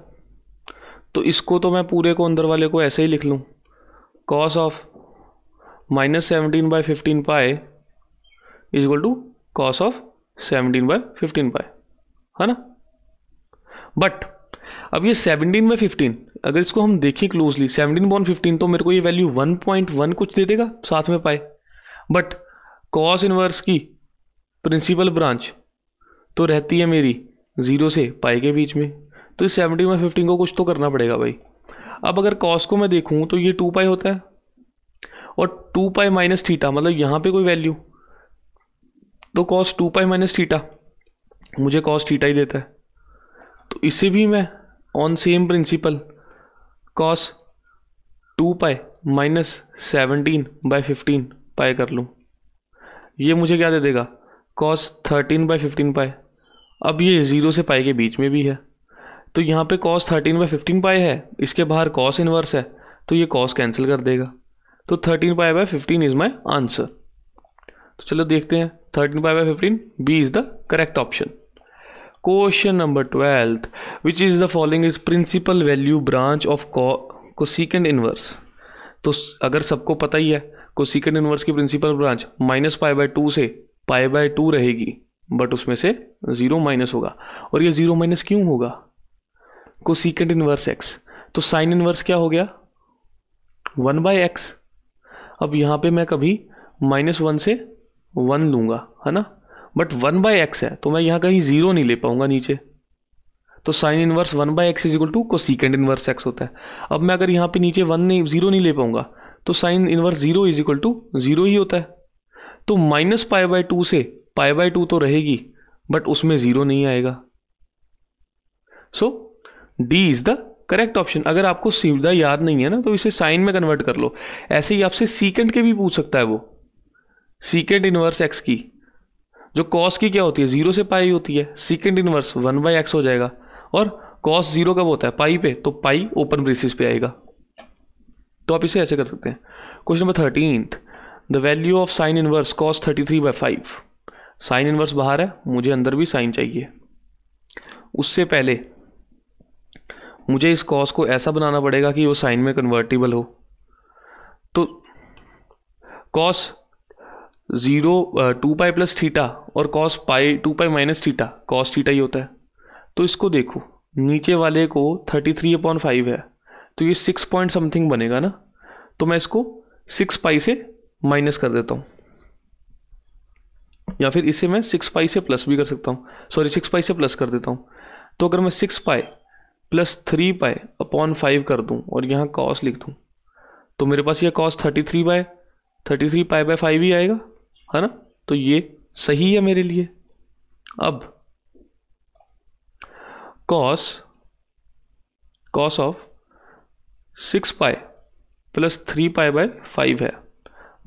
तो इसको तो मैं पूरे को अंदर वाले को ऐसे ही लिख लूँ cos of minus seventeen by fifteen pi is equal to cos of seventeen by fifteen pi है ना बट अब ये 17 में 15 अगर इसको हम देखें क्लोजली 17 बॉन 15 तो मेरे को ये वैल्यू 1.1 कुछ दे देगा साथ में पाए बट कॉस इनवर्स की प्रिंसिपल ब्रांच तो रहती है मेरी ज़ीरो से पाई के बीच में तो इस सेवनटीन में फिफ्टीन को कुछ तो करना पड़ेगा भाई अब अगर कॉस को मैं देखूँ तो ये टू पाई होता है और टू पाई माइनस थीटा मतलब यहाँ पे कोई वैल्यू तो cos two pi minus theta मुझे कॉस थीटा ही देता है तो इसे भी मैं on same principle cos two pi minus seventeen by fifteen pi कर लूँ ये मुझे क्या दे देगा कॉस थर्टीन बाई फिफ्टीन पाए अब ये ज़ीरो से पाए के बीच में भी है तो यहाँ पे cos thirteen by fifteen pi है इसके बाहर कॉस इनवर्स है तो ये कॉस कैंसिल कर देगा तो thirteen pi by fifteen is my answer तो चलो देखते हैं thirteen pi by fifteen B is the correct option Question number 12 which is the following is principal value branch cosecant inverse तो अगर सबको पता ही है कोसिकन इनवर्स की principal branch minus pi by two से पाई बाय टू रहेगी but उसमें से ज़ीरो माइनस होगा और ये ज़ीरो माइनस क्यों होगा सिकेंड इनवर्स एक्स तो साइन इनवर्स क्या हो गया वन बाय एक्स अब यहाँ पे मैं कभी माइनस वन से वन लूँगा है ना बट वन बाय एक्स है तो मैं यहाँ कहीं जीरो नहीं ले पाऊंगा नीचे तो sine inverse one by x is equal to cosecant inverse x होता है अब मैं अगर यहाँ पे नीचे वन नहीं जीरो नहीं ले पाऊंगा तो sine inverse zero is equal to zero ही होता है तो माइनस पाई बाय टू से पाई बाय टू तो रहेगी बट उसमें जीरो नहीं आएगा so D is the correct option अगर आपको सीधा याद नहीं है ना तो इसे साइन में कन्वर्ट कर लो ऐसे ही आपसे सीकेंड के भी पूछ सकता है वो सीकेंड इनवर्स एक्स की जो कॉस की क्या होती है जीरो से पाई होती है secant inverse one by x हो जाएगा और कॉस जीरो कब होता है पाई पे तो पाई ओपन ब्रेसिस पे आएगा तो आप इसे ऐसे कर सकते हैं question number thirteen the value of sine inverse cos thirty three by five sine inverse बाहर है मुझे अंदर भी साइन चाहिए उससे पहले मुझे इस कॉस को ऐसा बनाना पड़ेगा कि वो साइन में कन्वर्टेबल हो तो cos zero two pi plus theta और cos pi two pi minus theta cos theta ही होता है तो इसको देखो नीचे वाले को थर्टी थ्री अपॉन फाइव है तो ये सिक्स पॉइंट समथिंग बनेगा ना तो मैं इसको सिक्स पाई से माइनस कर देता हूँ या फिर इसे मैं सिक्स पाई से प्लस भी कर सकता हूँ सॉरी सिक्स पाई से प्लस कर देता हूँ तो अगर मैं six pi plus three pi upon five कर दूँ और यहाँ कॉस लिख दूँ तो मेरे पास यह cos thirty three by thirty three pi by five ही आएगा है ना तो ये सही है मेरे लिए अब cos cos of six pi plus three pi by five है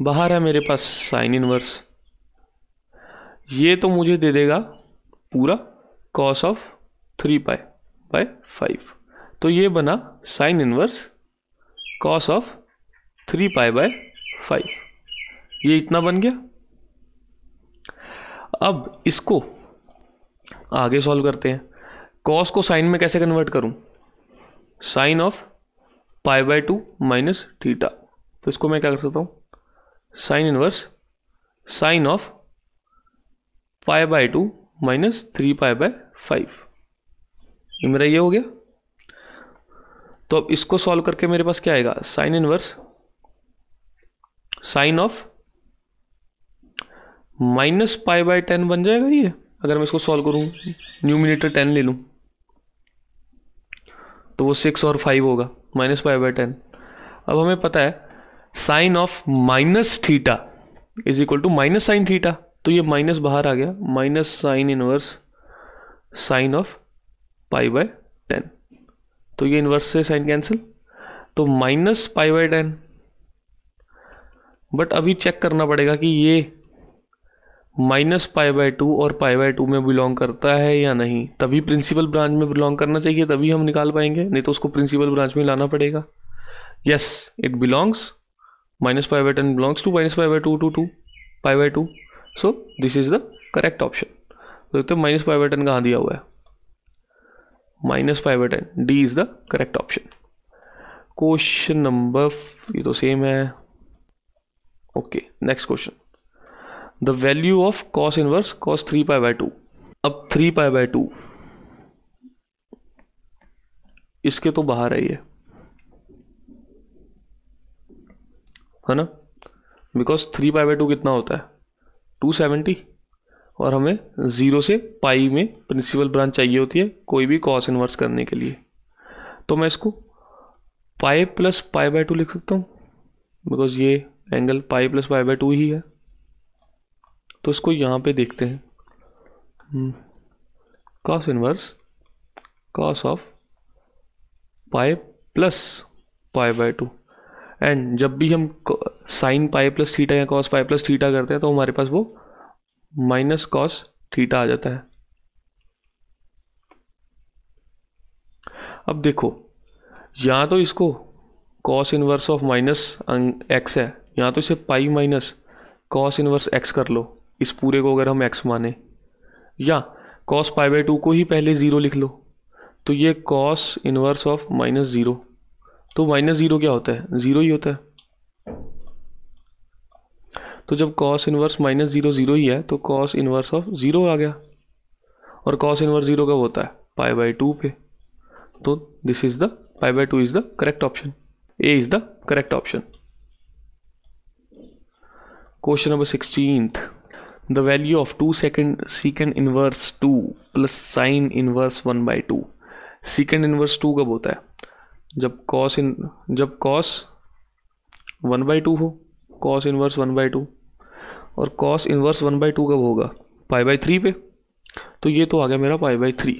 बाहर है मेरे पास साइन इनवर्स ये तो मुझे दे देगा पूरा cos of three pi by five तो ये बना sine inverse cos of three pi by five ये इतना बन गया अब इसको आगे सॉल्व करते हैं कॉस को साइन में कैसे कन्वर्ट करूं sine of pi by two minus theta तो इसको मैं क्या कर सकता हूं sine inverse sine of pi by two minus three pi by five ये मेरा ये हो गया तो अब इसको सॉल्व करके मेरे पास क्या आएगा sine inverse sine of minus pi by ten बन जाएगा ये अगर मैं इसको सॉल्व करूँ न्यूमिनेटर टेन ले लूँ तो वो सिक्स और फाइव होगा माइनस पाई बाय टेन अब हमें पता है sine of minus theta is equal to minus sine theta तो ये माइनस बाहर आ गया minus sine inverse sine of pi by ten तो ये इनवर्स से साइन कैंसिल तो minus pi by ten but अभी चेक करना पड़ेगा कि ये माइनस पाई बाई टू और पाई बाई टू में बिलोंग करता है या नहीं तभी प्रिंसिपल ब्रांच में बिलोंग करना चाहिए तभी हम निकाल पाएंगे नहीं तो उसको प्रिंसिपल ब्रांच में लाना पड़ेगा yes it belongs minus pi by ten belongs to minus pi by two to to pi by two so this is the correct option तो देखते हैं माइनस पाई बाई टेन कहाँ दिया हुआ है minus five by ten D is the correct option question number ये तो same है okay next question the value of cos inverse cos three pi by two अब थ्री पाई बाय टू इसके तो बाहर है ये है ना because three pi by two कितना होता है टू सेवेंटी और हमें ज़ीरो से पाई में प्रिंसिपल ब्रांच चाहिए होती है कोई भी कॉस इनवर्स करने के लिए तो मैं इसको pi plus pi by two लिख सकता हूँ बिकॉज ये angle pi plus pi by two ही है तो इसको यहाँ पे देखते हैं cos inverse cos of pi plus pi by two and जब भी हम साइन पाए प्लस थीटा या कॉस पाए प्लस थीटा करते हैं तो हमारे पास वो माइनस कॉस थीटा आ जाता है अब देखो या तो इसको cos inverse of minus x है या तो इसे pi minus cos inverse x कर लो इस पूरे को अगर हम एक्स माने या कॉस पाई बाई टू को ही पहले ज़ीरो लिख लो तो ये cos inverse of minus zero तो माइनस ज़ीरो क्या होता है ज़ीरो ही होता है तो जब cos inverse minus zero zero ही है तो कॉस इनवर्स ऑफ ज़ीरो आ गया और कॉस इनवर्स ज़ीरो कब होता है पाई बाई टू पे तो this is the pi by two is the correct option A is the correct option question number sixteen the value of two secant secant inverse two plus sine inverse one by two secant inverse two कब होता है जब cos इन जब cos one by two हो cos inverse one by two और cos inverse one by two कब होगा पाई बाई थ्री पे तो ये तो आ गया मेरा pi by three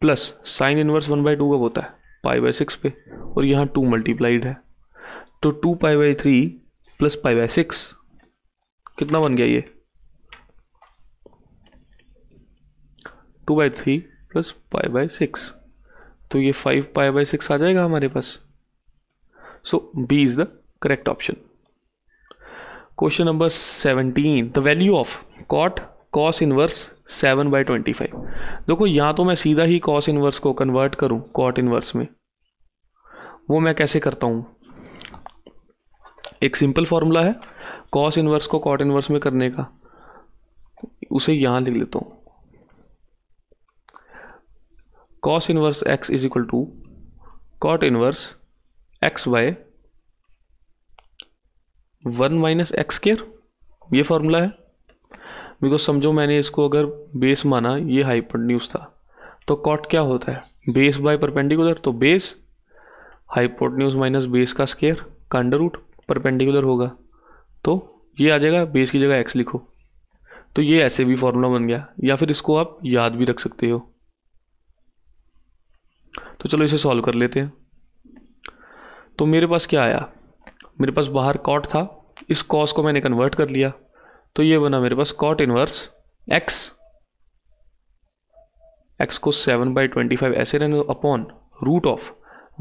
plus sine inverse one by two कब होता है पाई बाई सिक्स पे और यहाँ टू मल्टीप्लाइड है तो two pi by three plus pi by six कितना बन गया ये two by three plus pi by six तो ये फाइव पाई बाई सिक्स आ जाएगा हमारे पास so B is the correct option question number seventeen the value of cot cos inverse seven by twenty five देखो यहां तो मैं सीधा ही कॉस इनवर्स को कन्वर्ट करूँ कॉट इनवर्स में वो मैं कैसे करता हूँ एक सिंपल फॉर्मूला है कॉस इनवर्स को कॉट इनवर्स में करने का उसे यहां लिख लेता हूँ cos inverse x is equal to cot inverse x by one minus x square ये फार्मूला है बिकॉज समझो मैंने इसको अगर बेस माना ये हाइपोटन्यूज था तो कॉट क्या होता है बेस बाय परपेंडिकुलर तो बेस हाइपोटन्यूज माइनस बेस का स्केयर का अंडर रूट परपेंडिकुलर होगा तो ये आ जाएगा बेस की जगह एक्स लिखो तो ये ऐसे भी फॉर्मूला बन गया या फिर इसको आप याद भी रख सकते हो तो चलो इसे सॉल्व कर लेते हैं तो मेरे पास क्या आया मेरे पास बाहर कॉट था इस कॉस को मैंने कन्वर्ट कर लिया तो ये बना मेरे पास कॉट इनवर्स एक्स एक्स को सेवन बाई ट्वेंटी फाइव ऐसे रहने upon root of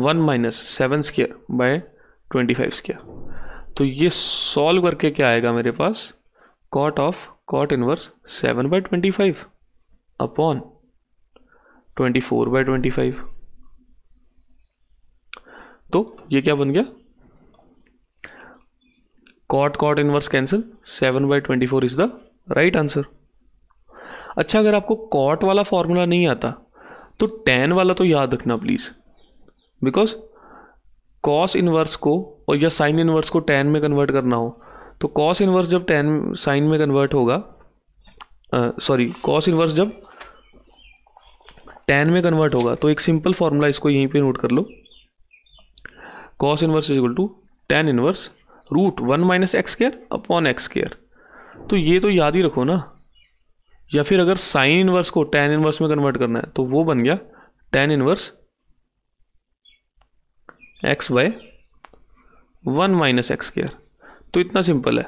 one minus seven square by twenty five square तो ये सॉल्व करके क्या आएगा मेरे पास cot of cot inverse seven by twenty five upon twenty four by twenty five तो ये क्या बन गया cot cot inverse cancel seven by twenty four is the right answer अच्छा अगर आपको कॉट वाला फॉर्मूला नहीं आता तो टेन वाला तो याद रखना प्लीज़ बिकॉज कॉस इनवर्स को और या साइन इनवर्स को टेन में कन्वर्ट करना हो तो कॉस इनवर्स जब टेन साइन में कन्वर्ट होगा सॉरी कॉस इनवर्स जब टेन में कन्वर्ट होगा तो एक सिंपल फॉर्मूला इसको यहीं पे नोट कर लो cos inverse is equal to tan inverse root one minus x square upon x square तो ये तो याद ही रखो ना या फिर अगर साइन इनवर्स को टेन इनवर्स में कन्वर्ट करना है तो वो बन गया tan inverse x by one minus x square तो इतना सिंपल है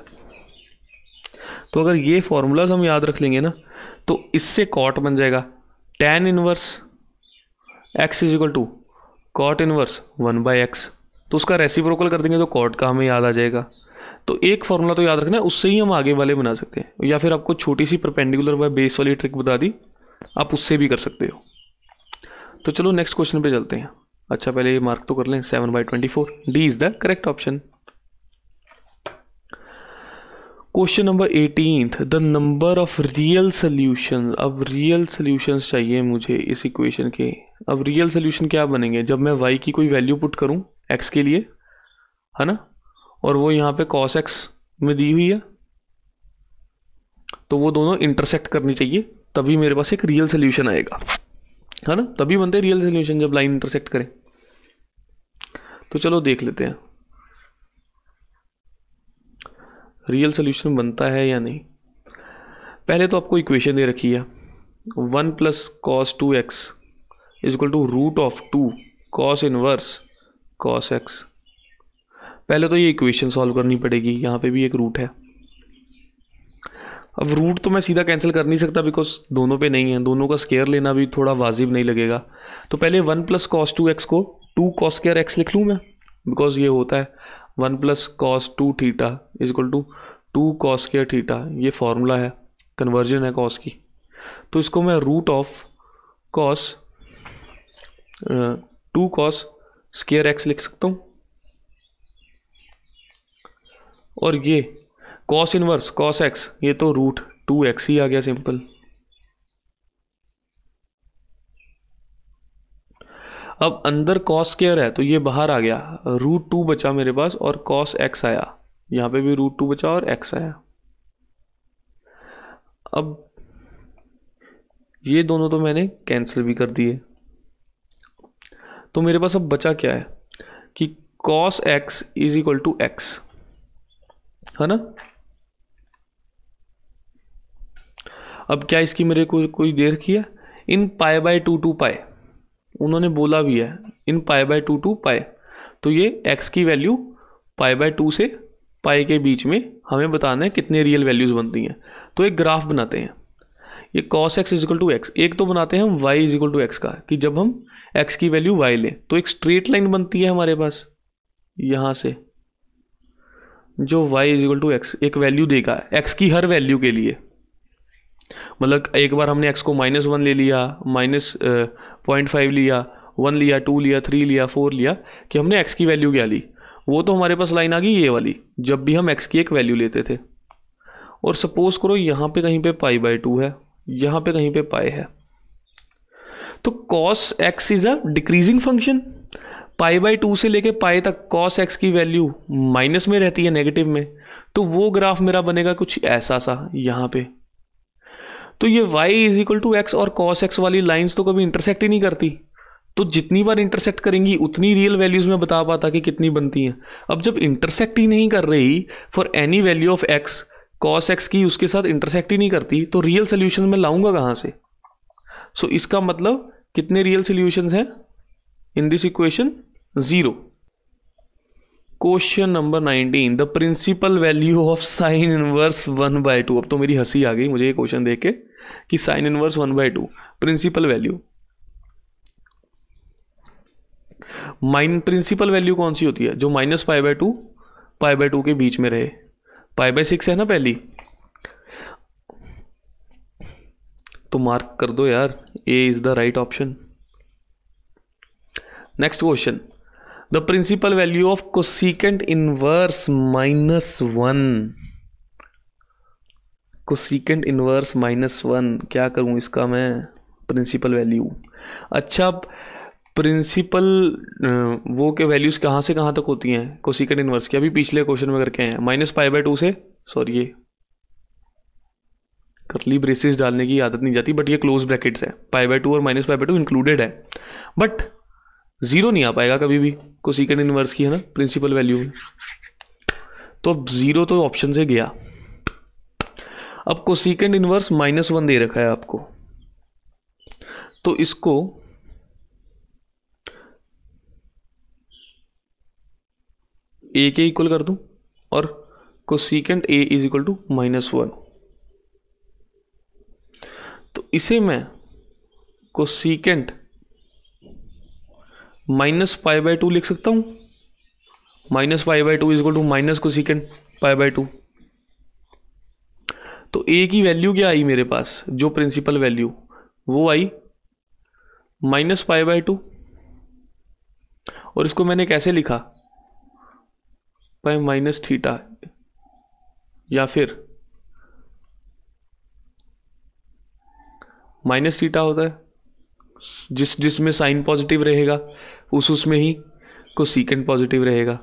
तो अगर ये फॉर्मूलाज हम याद रख लेंगे ना तो इससे कॉट बन जाएगा tan inverse x is equal to cot inverse one by x तो उसका रेसिप्रोकल कर देंगे तो कॉट का हमें याद आ जाएगा तो एक फॉर्मूला तो याद रखना उससे ही हम आगे वाले बना सकते हैं या फिर आपको छोटी सी परपेंडिकुलर व बेस वाली ट्रिक बता दी आप उससे भी कर सकते हो तो चलो नेक्स्ट क्वेश्चन पे चलते हैं अच्छा पहले ये मार्क तो कर लें seven by twenty four D is the correct option question number eighteen the number of real solution अब रियल सोल्यूशन चाहिए मुझे इस इक्वेशन के अब रियल सोल्यूशन क्या बनेंगे जब मैं वाई की कोई वैल्यू पुट करूँ एक्स के लिए है ना और वो यहाँ पे कॉस एक्स में दी हुई है तो वो दोनों इंटरसेक्ट करनी चाहिए तभी मेरे पास एक रियल सोल्यूशन आएगा है ना तभी बनते रियल सोल्यूशन जब लाइन इंटरसेक्ट करें तो चलो देख लेते हैं रियल सोल्यूशन बनता है या नहीं पहले तो आपको इक्वेशन दे रखी है one plus cos two x is equal to root of two cos inverse cos x पहले तो ये इक्वेशन सॉल्व करनी पड़ेगी यहाँ पे भी एक रूट है अब रूट तो मैं सीधा कैंसिल कर नहीं सकता बिकॉज दोनों पे नहीं है दोनों का स्केयर लेना भी थोड़ा वाजिब नहीं लगेगा तो पहले one plus cos two x को टू कॉस स्केयर एक्स लिख लूँ मैं बिकॉज ये होता है one plus cos two theta is equal to two cos square theta ये फॉर्मूला है कन्वर्जन है कॉस की तो इसको मैं root of cos two cos square x लिख सकता हूँ और ये कॉस इनवर्स कॉस एक्स ये तो रूट टू एक्स ही आ गया सिंपल अब अंदर कॉस स्केयर है तो ये बाहर आ गया रूट टू बचा मेरे पास और कॉस एक्स आया यहां पे भी रूट टू बचा और एक्स आया अब ये दोनों तो मैंने कैंसिल भी कर दिए तो मेरे पास अब बचा क्या है कि cos x is equal to x है ना अब क्या इसकी मेरे को कोई देर की है इन पाए बाय टू टू पाए उन्होंने बोला भी है इन पाए बाय टू टू पाए तो ये एक्स की वैल्यू पाए बाय टू से पाए के बीच में हमें बताना है कितने रियल वैल्यूज़ बनती हैं तो एक ग्राफ बनाते हैं ये cos x is equal to x एक तो बनाते हैं हम वाई इजिकल टू एक्स का कि जब हम एक्स की वैल्यू वाई लें तो एक स्ट्रेट लाइन बनती है हमारे पास यहाँ से जो वाई इजिकल टू एक्स एक वैल्यू देगा एक्स की हर वैल्यू के लिए मतलब एक बार हमने एक्स को माइनस वन ले लिया माइनस पॉइंट फाइव लिया वन लिया टू लिया थ्री लिया फोर लिया कि हमने एक्स की वैल्यू क्या ली वो तो हमारे पास लाइन आ गई ये वाली जब भी हम एक्स की एक वैल्यू लेते थे और सपोज़ करो यहाँ पे कहीं पे पाई बाई टू है यहां पे कहीं पे पाई है तो cos x is a decreasing function pi by two से लेके पाई तक कॉस एक्स की वैल्यू माइनस में रहती है नेगेटिव में तो वो ग्राफ मेरा बनेगा कुछ ऐसा सा यहां पे तो ये y is equal to x और कॉस एक्स वाली लाइंस तो कभी इंटरसेक्ट ही नहीं करती तो जितनी बार इंटरसेक्ट करेंगी उतनी रियल वैल्यूज़ में बता पाता कि कितनी बनती हैं अब जब इंटरसेक्ट ही नहीं कर रही for any value of x cos x की उसके साथ इंटरसेक्ट ही नहीं करती तो रियल सोल्यूशन में लाऊंगा कहाँ से सो so, इसका मतलब कितने रियल सोल्यूशन हैं in this equation zero question number nineteen the principal value of sine inverse one by two अब तो मेरी हंसी आ गई मुझे ये क्वेश्चन देख के कि sine inverse one by two principal value माइन प्रिंसिपल वैल्यू कौन सी होती है जो minus pi by two pi by two के बीच में रहे पाई बाई सिक्स है ना पहली तो मार्क कर दो यार A is the right option next question the principal value of cosecant inverse minus one cosecant inverse minus one क्या करूं इसका मैं प्रिंसिपल वैल्यू अच्छा प्रिंसिपल वो के वैल्यूज़ कहाँ से कहाँ तक होती हैं कोसिकेंड इनवर्स की अभी पिछले क्वेश्चन में करके हैं माइनस पाई बाई टू से सॉरी ये कतली ब्रेसिस डालने की आदत नहीं जाती बट ये क्लोज ब्रैकेट्स है पाई बाई टू और minus pi by two included है बट ज़ीरो नहीं आ पाएगा कभी भी कोसिकेंड इनवर्स की है ना प्रिंसिपल वैल्यू में तो अब ज़ीरो तो ऑप्शन से गया अब कोसिकेंड इनवर्स माइनस वन दे रखा है आपको तो इसको ए के इक्वल कर दूं और cosecant A is equal to minus one तो इसे मैं cosecant minus pi by two लिख सकता हूं minus pi by two equal to minus secant pi by two तो ए की वैल्यू क्या आई मेरे पास जो प्रिंसिपल वैल्यू वो आई माइनस पाई बाय टू और इसको मैंने कैसे लिखा बाय माइनस थीटा या फिर माइनस थीटा होता है जिस जिसमें साइन पॉजिटिव रहेगा उस उसमें ही को सीकेंड पॉजिटिव रहेगा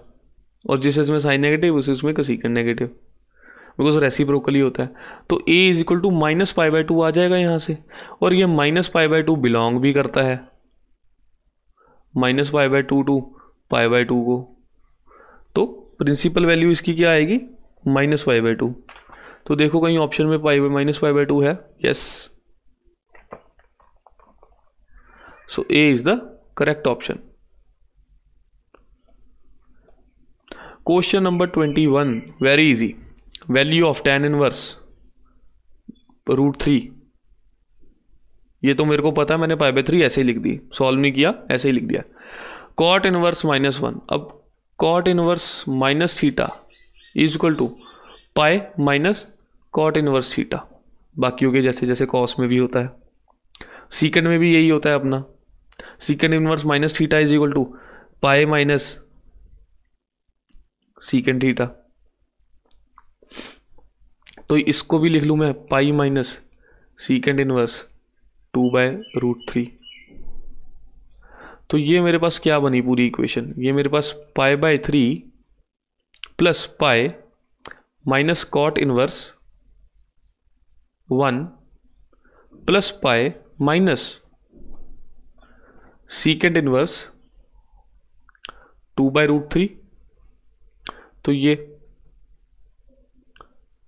और जिस इसमें साइन नेगेटिव उस उसमें को सीकेंड नेगेटिव बिकॉज रेसिप्रोकली होता है तो ए is equal to minus pi by two आ जाएगा यहाँ से और ये minus pi by two belong भी करता है minus pi by two to pi by two को प्रिंसिपल वैल्यू इसकी क्या आएगी माइनस फाइव बाई टू तो देखो कहीं ऑप्शन में pi minus five by two है yes so A is the correct option question number twenty one very easy value of tan inverse root three ये तो मेरे को पता है मैंने पाई बाई थ्री ऐसे ही लिख दी सॉल्व नहीं किया ऐसे ही लिख दिया कॉट इनवर्स माइनस वन अब cot inverse minus theta is equal to pi minus cot inverse theta हो के जैसे जैसे कॉस में भी होता है सीकेंड में भी यही होता है अपना secant inverse minus theta is equal to pi minus secant theta तो इसको भी लिख लूँ मैं pi minus secant inverse two by root three तो ये मेरे पास क्या बनी पूरी इक्वेशन ये मेरे पास pi by three plus pi minus cot inverse one plus pi minus secant inverse two by root three तो ये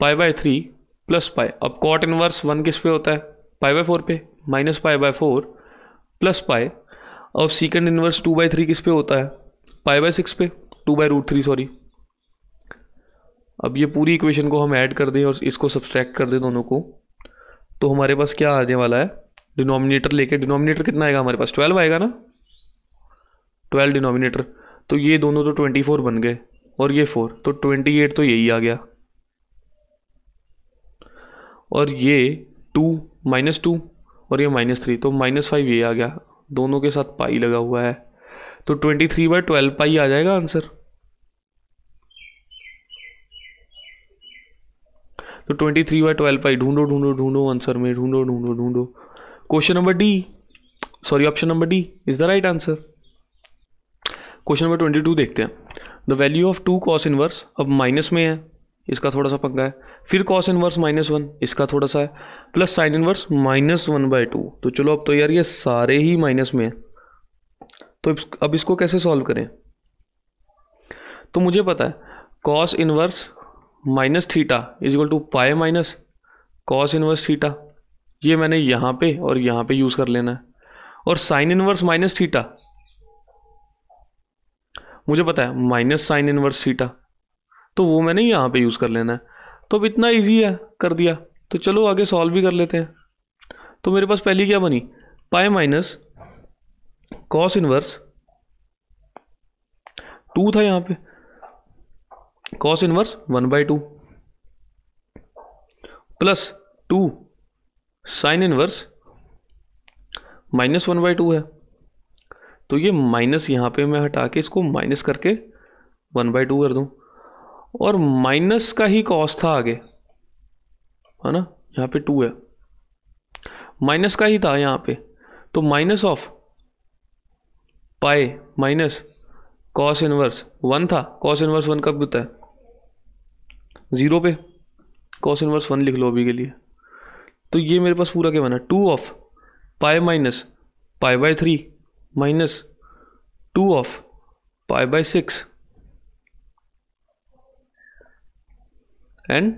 पाए बाय थ्री प्लस पाए अब कॉट इनवर्स वन किस पे होता है पाई बाय फोर पे minus pi by four plus pi और secant inverse two by three किस पे होता है पाई बाय सिक्स पे two by root three sorry अब ये पूरी इक्वेशन को हम ऐड कर दें और इसको सब्सट्रैक्ट कर दें दोनों को तो हमारे पास क्या आने वाला है डिनोमिनेटर लेके डिनोमिनेटर कितना आएगा हमारे पास ट्वेल्व आएगा ना ट्वेल्व डिनोमिनेटर तो ये दोनों तो ट्वेंटी फोर बन गए और ये फोर तो ट्वेंटी एट तो यही आ गया और ये टू माइनस टू और ये माइनस थ्री तो माइनस फाइव ये आ गया दोनों के साथ पाई लगा हुआ है तो twenty three by twelve pi आ जाएगा आंसर तो twenty three by twelve pi ढूंढो ढूंढो ढूंढो आंसर में ढूंढो ढूंढो ढूंढो question number D sorry option number D is the right answer question number twenty two देखते हैं the value of two cos inverse अब माइनस में है इसका थोड़ा सा पंगा है फिर कॉस इनवर्स माइनस वन इसका थोड़ा सा है plus sine inverse minus one by two तो चलो अब तो यार ये सारे ही माइनस में है तो अब इसको कैसे सॉल्व करें तो मुझे पता है cos inverse minus theta is equal to pi minus cos inverse theta ये मैंने यहाँ पे और यहाँ पे यूज़ कर लेना है और साइन इनवर्स माइनस थीटा मुझे पता है माइनस साइन इनवर्स थीटा तो वो मैंने यहाँ पे यूज़ कर लेना है तो अब इतना ईजी है कर दिया तो चलो आगे सॉल्व भी कर लेते हैं तो मेरे पास पहली क्या बनी पाए माइनस कॉस इनवर्स टू था यहाँ पे cos inverse one by two plus two sine inverse minus one by two है तो ये माइनस यहाँ पे मैं हटा के इसको माइनस करके वन बाई टू कर दूँ और माइनस का ही कॉस था आगे है ना यहाँ पे टू है माइनस का ही था यहाँ पे तो minus of pi minus cos inverse one था कॉस इनवर्स वन कब होता है ज़ीरो पे कॉस इनवर्स वन लिख लो अभी के लिए तो ये मेरे पास पूरा क्या बना two of pi minus pi by three minus two of pi by six and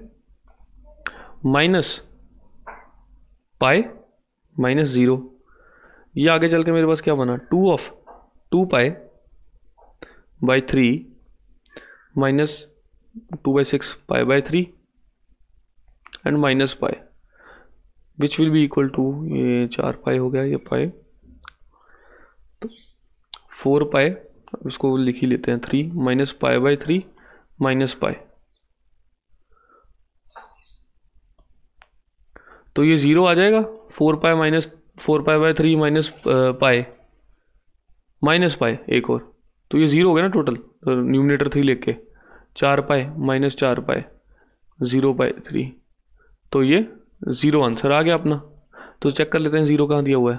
minus pi minus zero ये आगे चल के मेरे पास क्या बना two of two pi by three minus two by six pi by three and minus pi which will be equal to ये चार पाए हो गया ये पाए तो फोर पाए इसको लिख ही लेते हैं three minus pi by three minus pi तो ये ज़ीरो आ जाएगा four pi minus four pi by three minus pi minus pi एक और तो ये ज़ीरो हो गया ना टोटल तो न्यूमिनेटर थ्री लेके चार पाए माइनस चार पाए ज़ीरो पाए थ्री तो ये ज़ीरो आंसर आ गया अपना तो चेक कर लेते हैं ज़ीरो कहाँ दिया हुआ है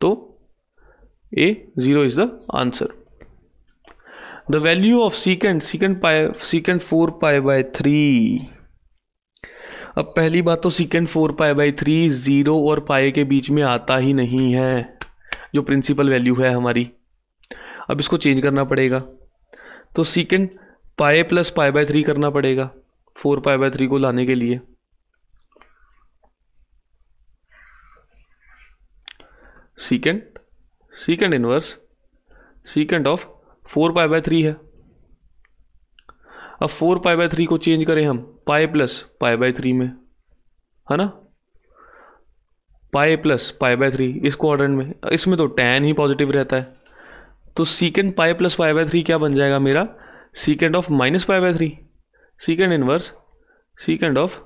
तो A zero is the answer the value of secant secant pi secant four pi by three अब पहली बात तो secant four pi by three zero और पाए के बीच में आता ही नहीं है जो प्रिंसिपल वैल्यू है हमारी अब इसको चेंज करना पड़ेगा तो सिकेंड पाए प्लस पाए बाय थ्री करना पड़ेगा फोर पाए बाय थ्री को लाने के लिए secant secant inverse secant of four pi by three है अब फोर पाई बाय थ्री को चेंज करें हम पाए प्लस पाई बाय थ्री में है ना pi plus pi by three इस क्वाड्रेंट में इसमें तो टेन ही पॉजिटिव रहता है तो सीकेंड पाए प्लस पाई बाय थ्री क्या बन जाएगा मेरा secant of minus pi by three secant inverse secant of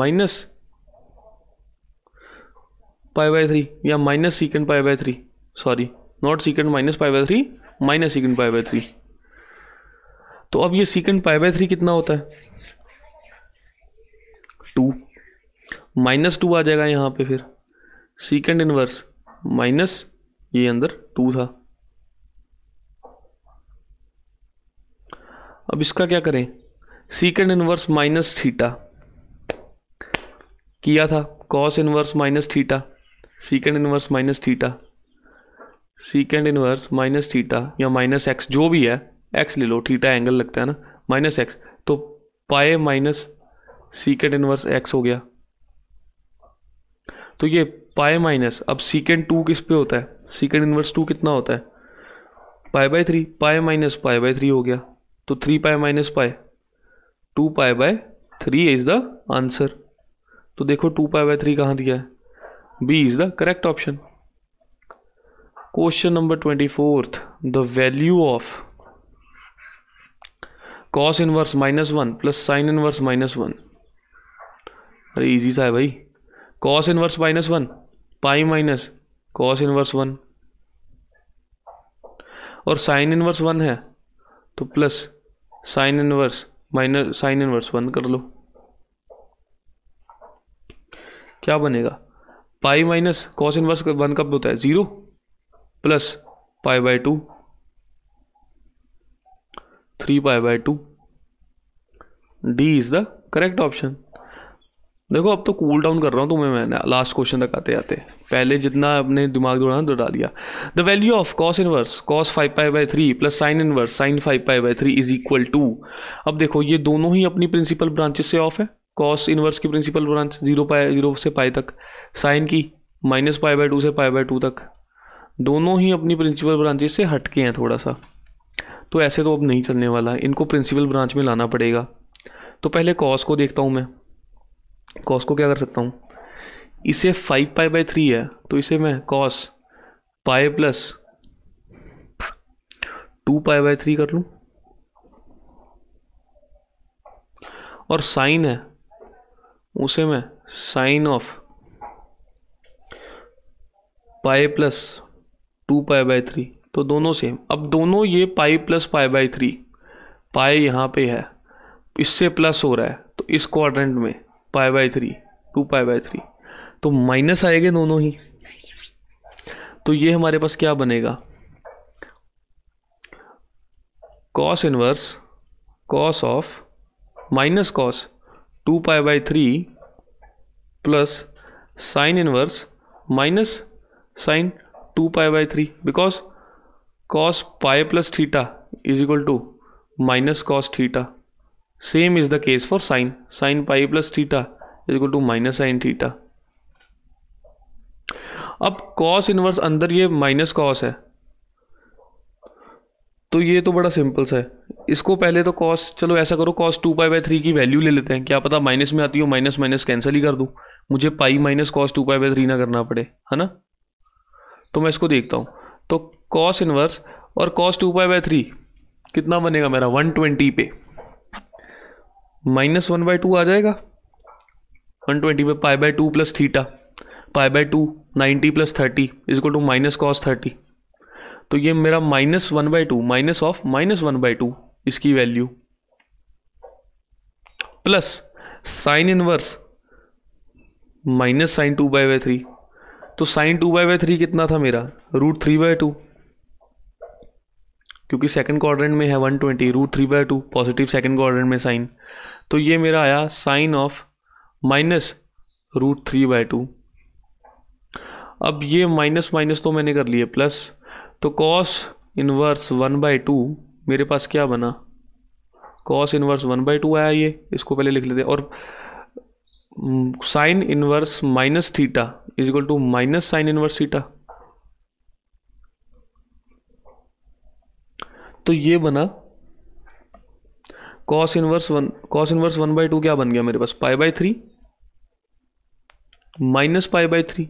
minus pi by three या minus secant pi by three sorry not secant minus pi by three minus secant pi by three तो अब ये सीकेंड पाई by three कितना होता है to minus two आ जाएगा यहाँ पे फिर सीकेंड इनवर्स माइनस ये अंदर टू था अब इसका क्या करें सीकेंड इनवर्स माइनस थीटा किया था cos inverse minus theta secant inverse minus theta secant inverse minus theta या माइनस एक्स जो भी है एक्स ले लो थीटा एंगल लगता है ना माइनस एक्स तो पाए माइनस सीकेंड इनवर्स एक्स हो गया तो ये पाए माइनस अब सीकेंड टू किस पे होता है सीकेंड इनवर्स टू कितना होता है pi by three pi minus pi by three हो गया तो three pi minus pi two pi by three is the answer तो देखो टू पाए बाय थ्री कहाँ दिया है B is the correct option question number twenty fourth the value of cos inverse minus one plus sine inverse minus one अरे easy सा है भाई cos inverse minus one pi minus cos inverse one और sine inverse one है तो plus sine inverse minus sine inverse one कर लो क्या बनेगा pi minus cos inverse one कब होता है zero plus pi by two three pi by two D is the correct option देखो अब तो कूल डाउन कर रहा हूँ तुम्हें मैंने लास्ट क्वेश्चन तक आते आते पहले जितना अपने दिमाग दौड़ा तो दौड़ा दिया the value of cos inverse cos five pi by three plus sine inverse sine five pi by three is equal to अब देखो ये दोनों ही अपनी प्रिंसिपल ब्रांचेस से ऑफ है कॉस इनवर्स की principal branch zero pi zero से पाई तक साइन की माइनस पाई बाई टू से पाई बाई टू तक दोनों ही अपनी प्रिंसिपल ब्रांचेस से हटके हैं थोड़ा सा तो ऐसे तो अब नहीं चलने वाला इनको प्रिंसिपल ब्रांच में लाना पड़ेगा तो पहले कॉस को देखता हूँ मैं कॉस को क्या कर सकता हूँ इसे फाइव पाई बाई थ्री है तो इसे मैं cos pi plus two pi by three कर लूँ और साइन है उसे मैं sine of pi plus two pi by three तो दोनों सेम अब दोनों ये pi plus pi by three pi यहाँ पे है इससे प्लस हो रहा है तो इस क्वाड्रेंट में pi by three two pi by three तो माइनस आएंगे दोनों ही तो ये हमारे पास क्या बनेगा cos inverse cos of minus cos two pi by three plus sine inverse minus sine two pi by three because cos pi plus theta is equal to minus cos theta same is the case for sine sine pi plus theta is equal to minus sine theta अब cos inverse अंदर ये minus cos है तो ये तो बड़ा simple सा है इसको पहले तो कॉस चलो ऐसा करो cos two pi by three की वैल्यू ले लेते हैं क्या पता माइनस में आती हो माइनस माइनस कैंसिल ही कर दूँ मुझे pi minus cos two pi by three ना करना पड़े है ना तो मैं इसको देखता हूँ तो कॉस इनवर्स और cos two pi by three कितना बनेगा मेरा वन ट्वेंटी पे माइनस वन बाई टू आ जाएगा वन ट्वेंटी पे pi by two plus theta pi by two ninety plus thirty इसको टू माइनस कॉस थर्टी तो ये मेरा minus one by two minus of minus one by two इसकी value plus sine inverse minus sine two by by three तो sine two by by three कितना था मेरा root three by two क्योंकि second quadrant में है 120 twenty root three by two positive second quadrant में sine तो ये मेरा आया sine of minus root three by two अब ये माइनस माइनस तो मैंने कर लिए प्लस तो cos inverse one by two मेरे पास क्या बना cos inverse one by two आया ये इसको पहले लिख लेते और sine inverse minus theta is equal to minus sine inverse theta तो ये बना cos inverse one cos inverse one by two क्या बन गया मेरे पास pi by three minus pi by three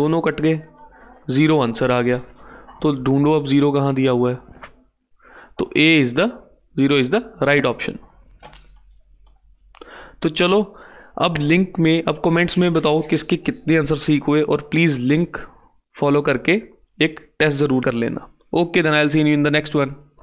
दोनों कट गए ज़ीरो आंसर आ गया तो ढूंढो अब ज़ीरो कहाँ दिया हुआ है तो A is the zero is the right option तो चलो अब लिंक में अब कमेंट्स में बताओ किसके कितने आंसर ठीक हुए और प्लीज़ लिंक फॉलो करके एक टेस्ट ज़रूर कर लेना okay then i'll see you in the next one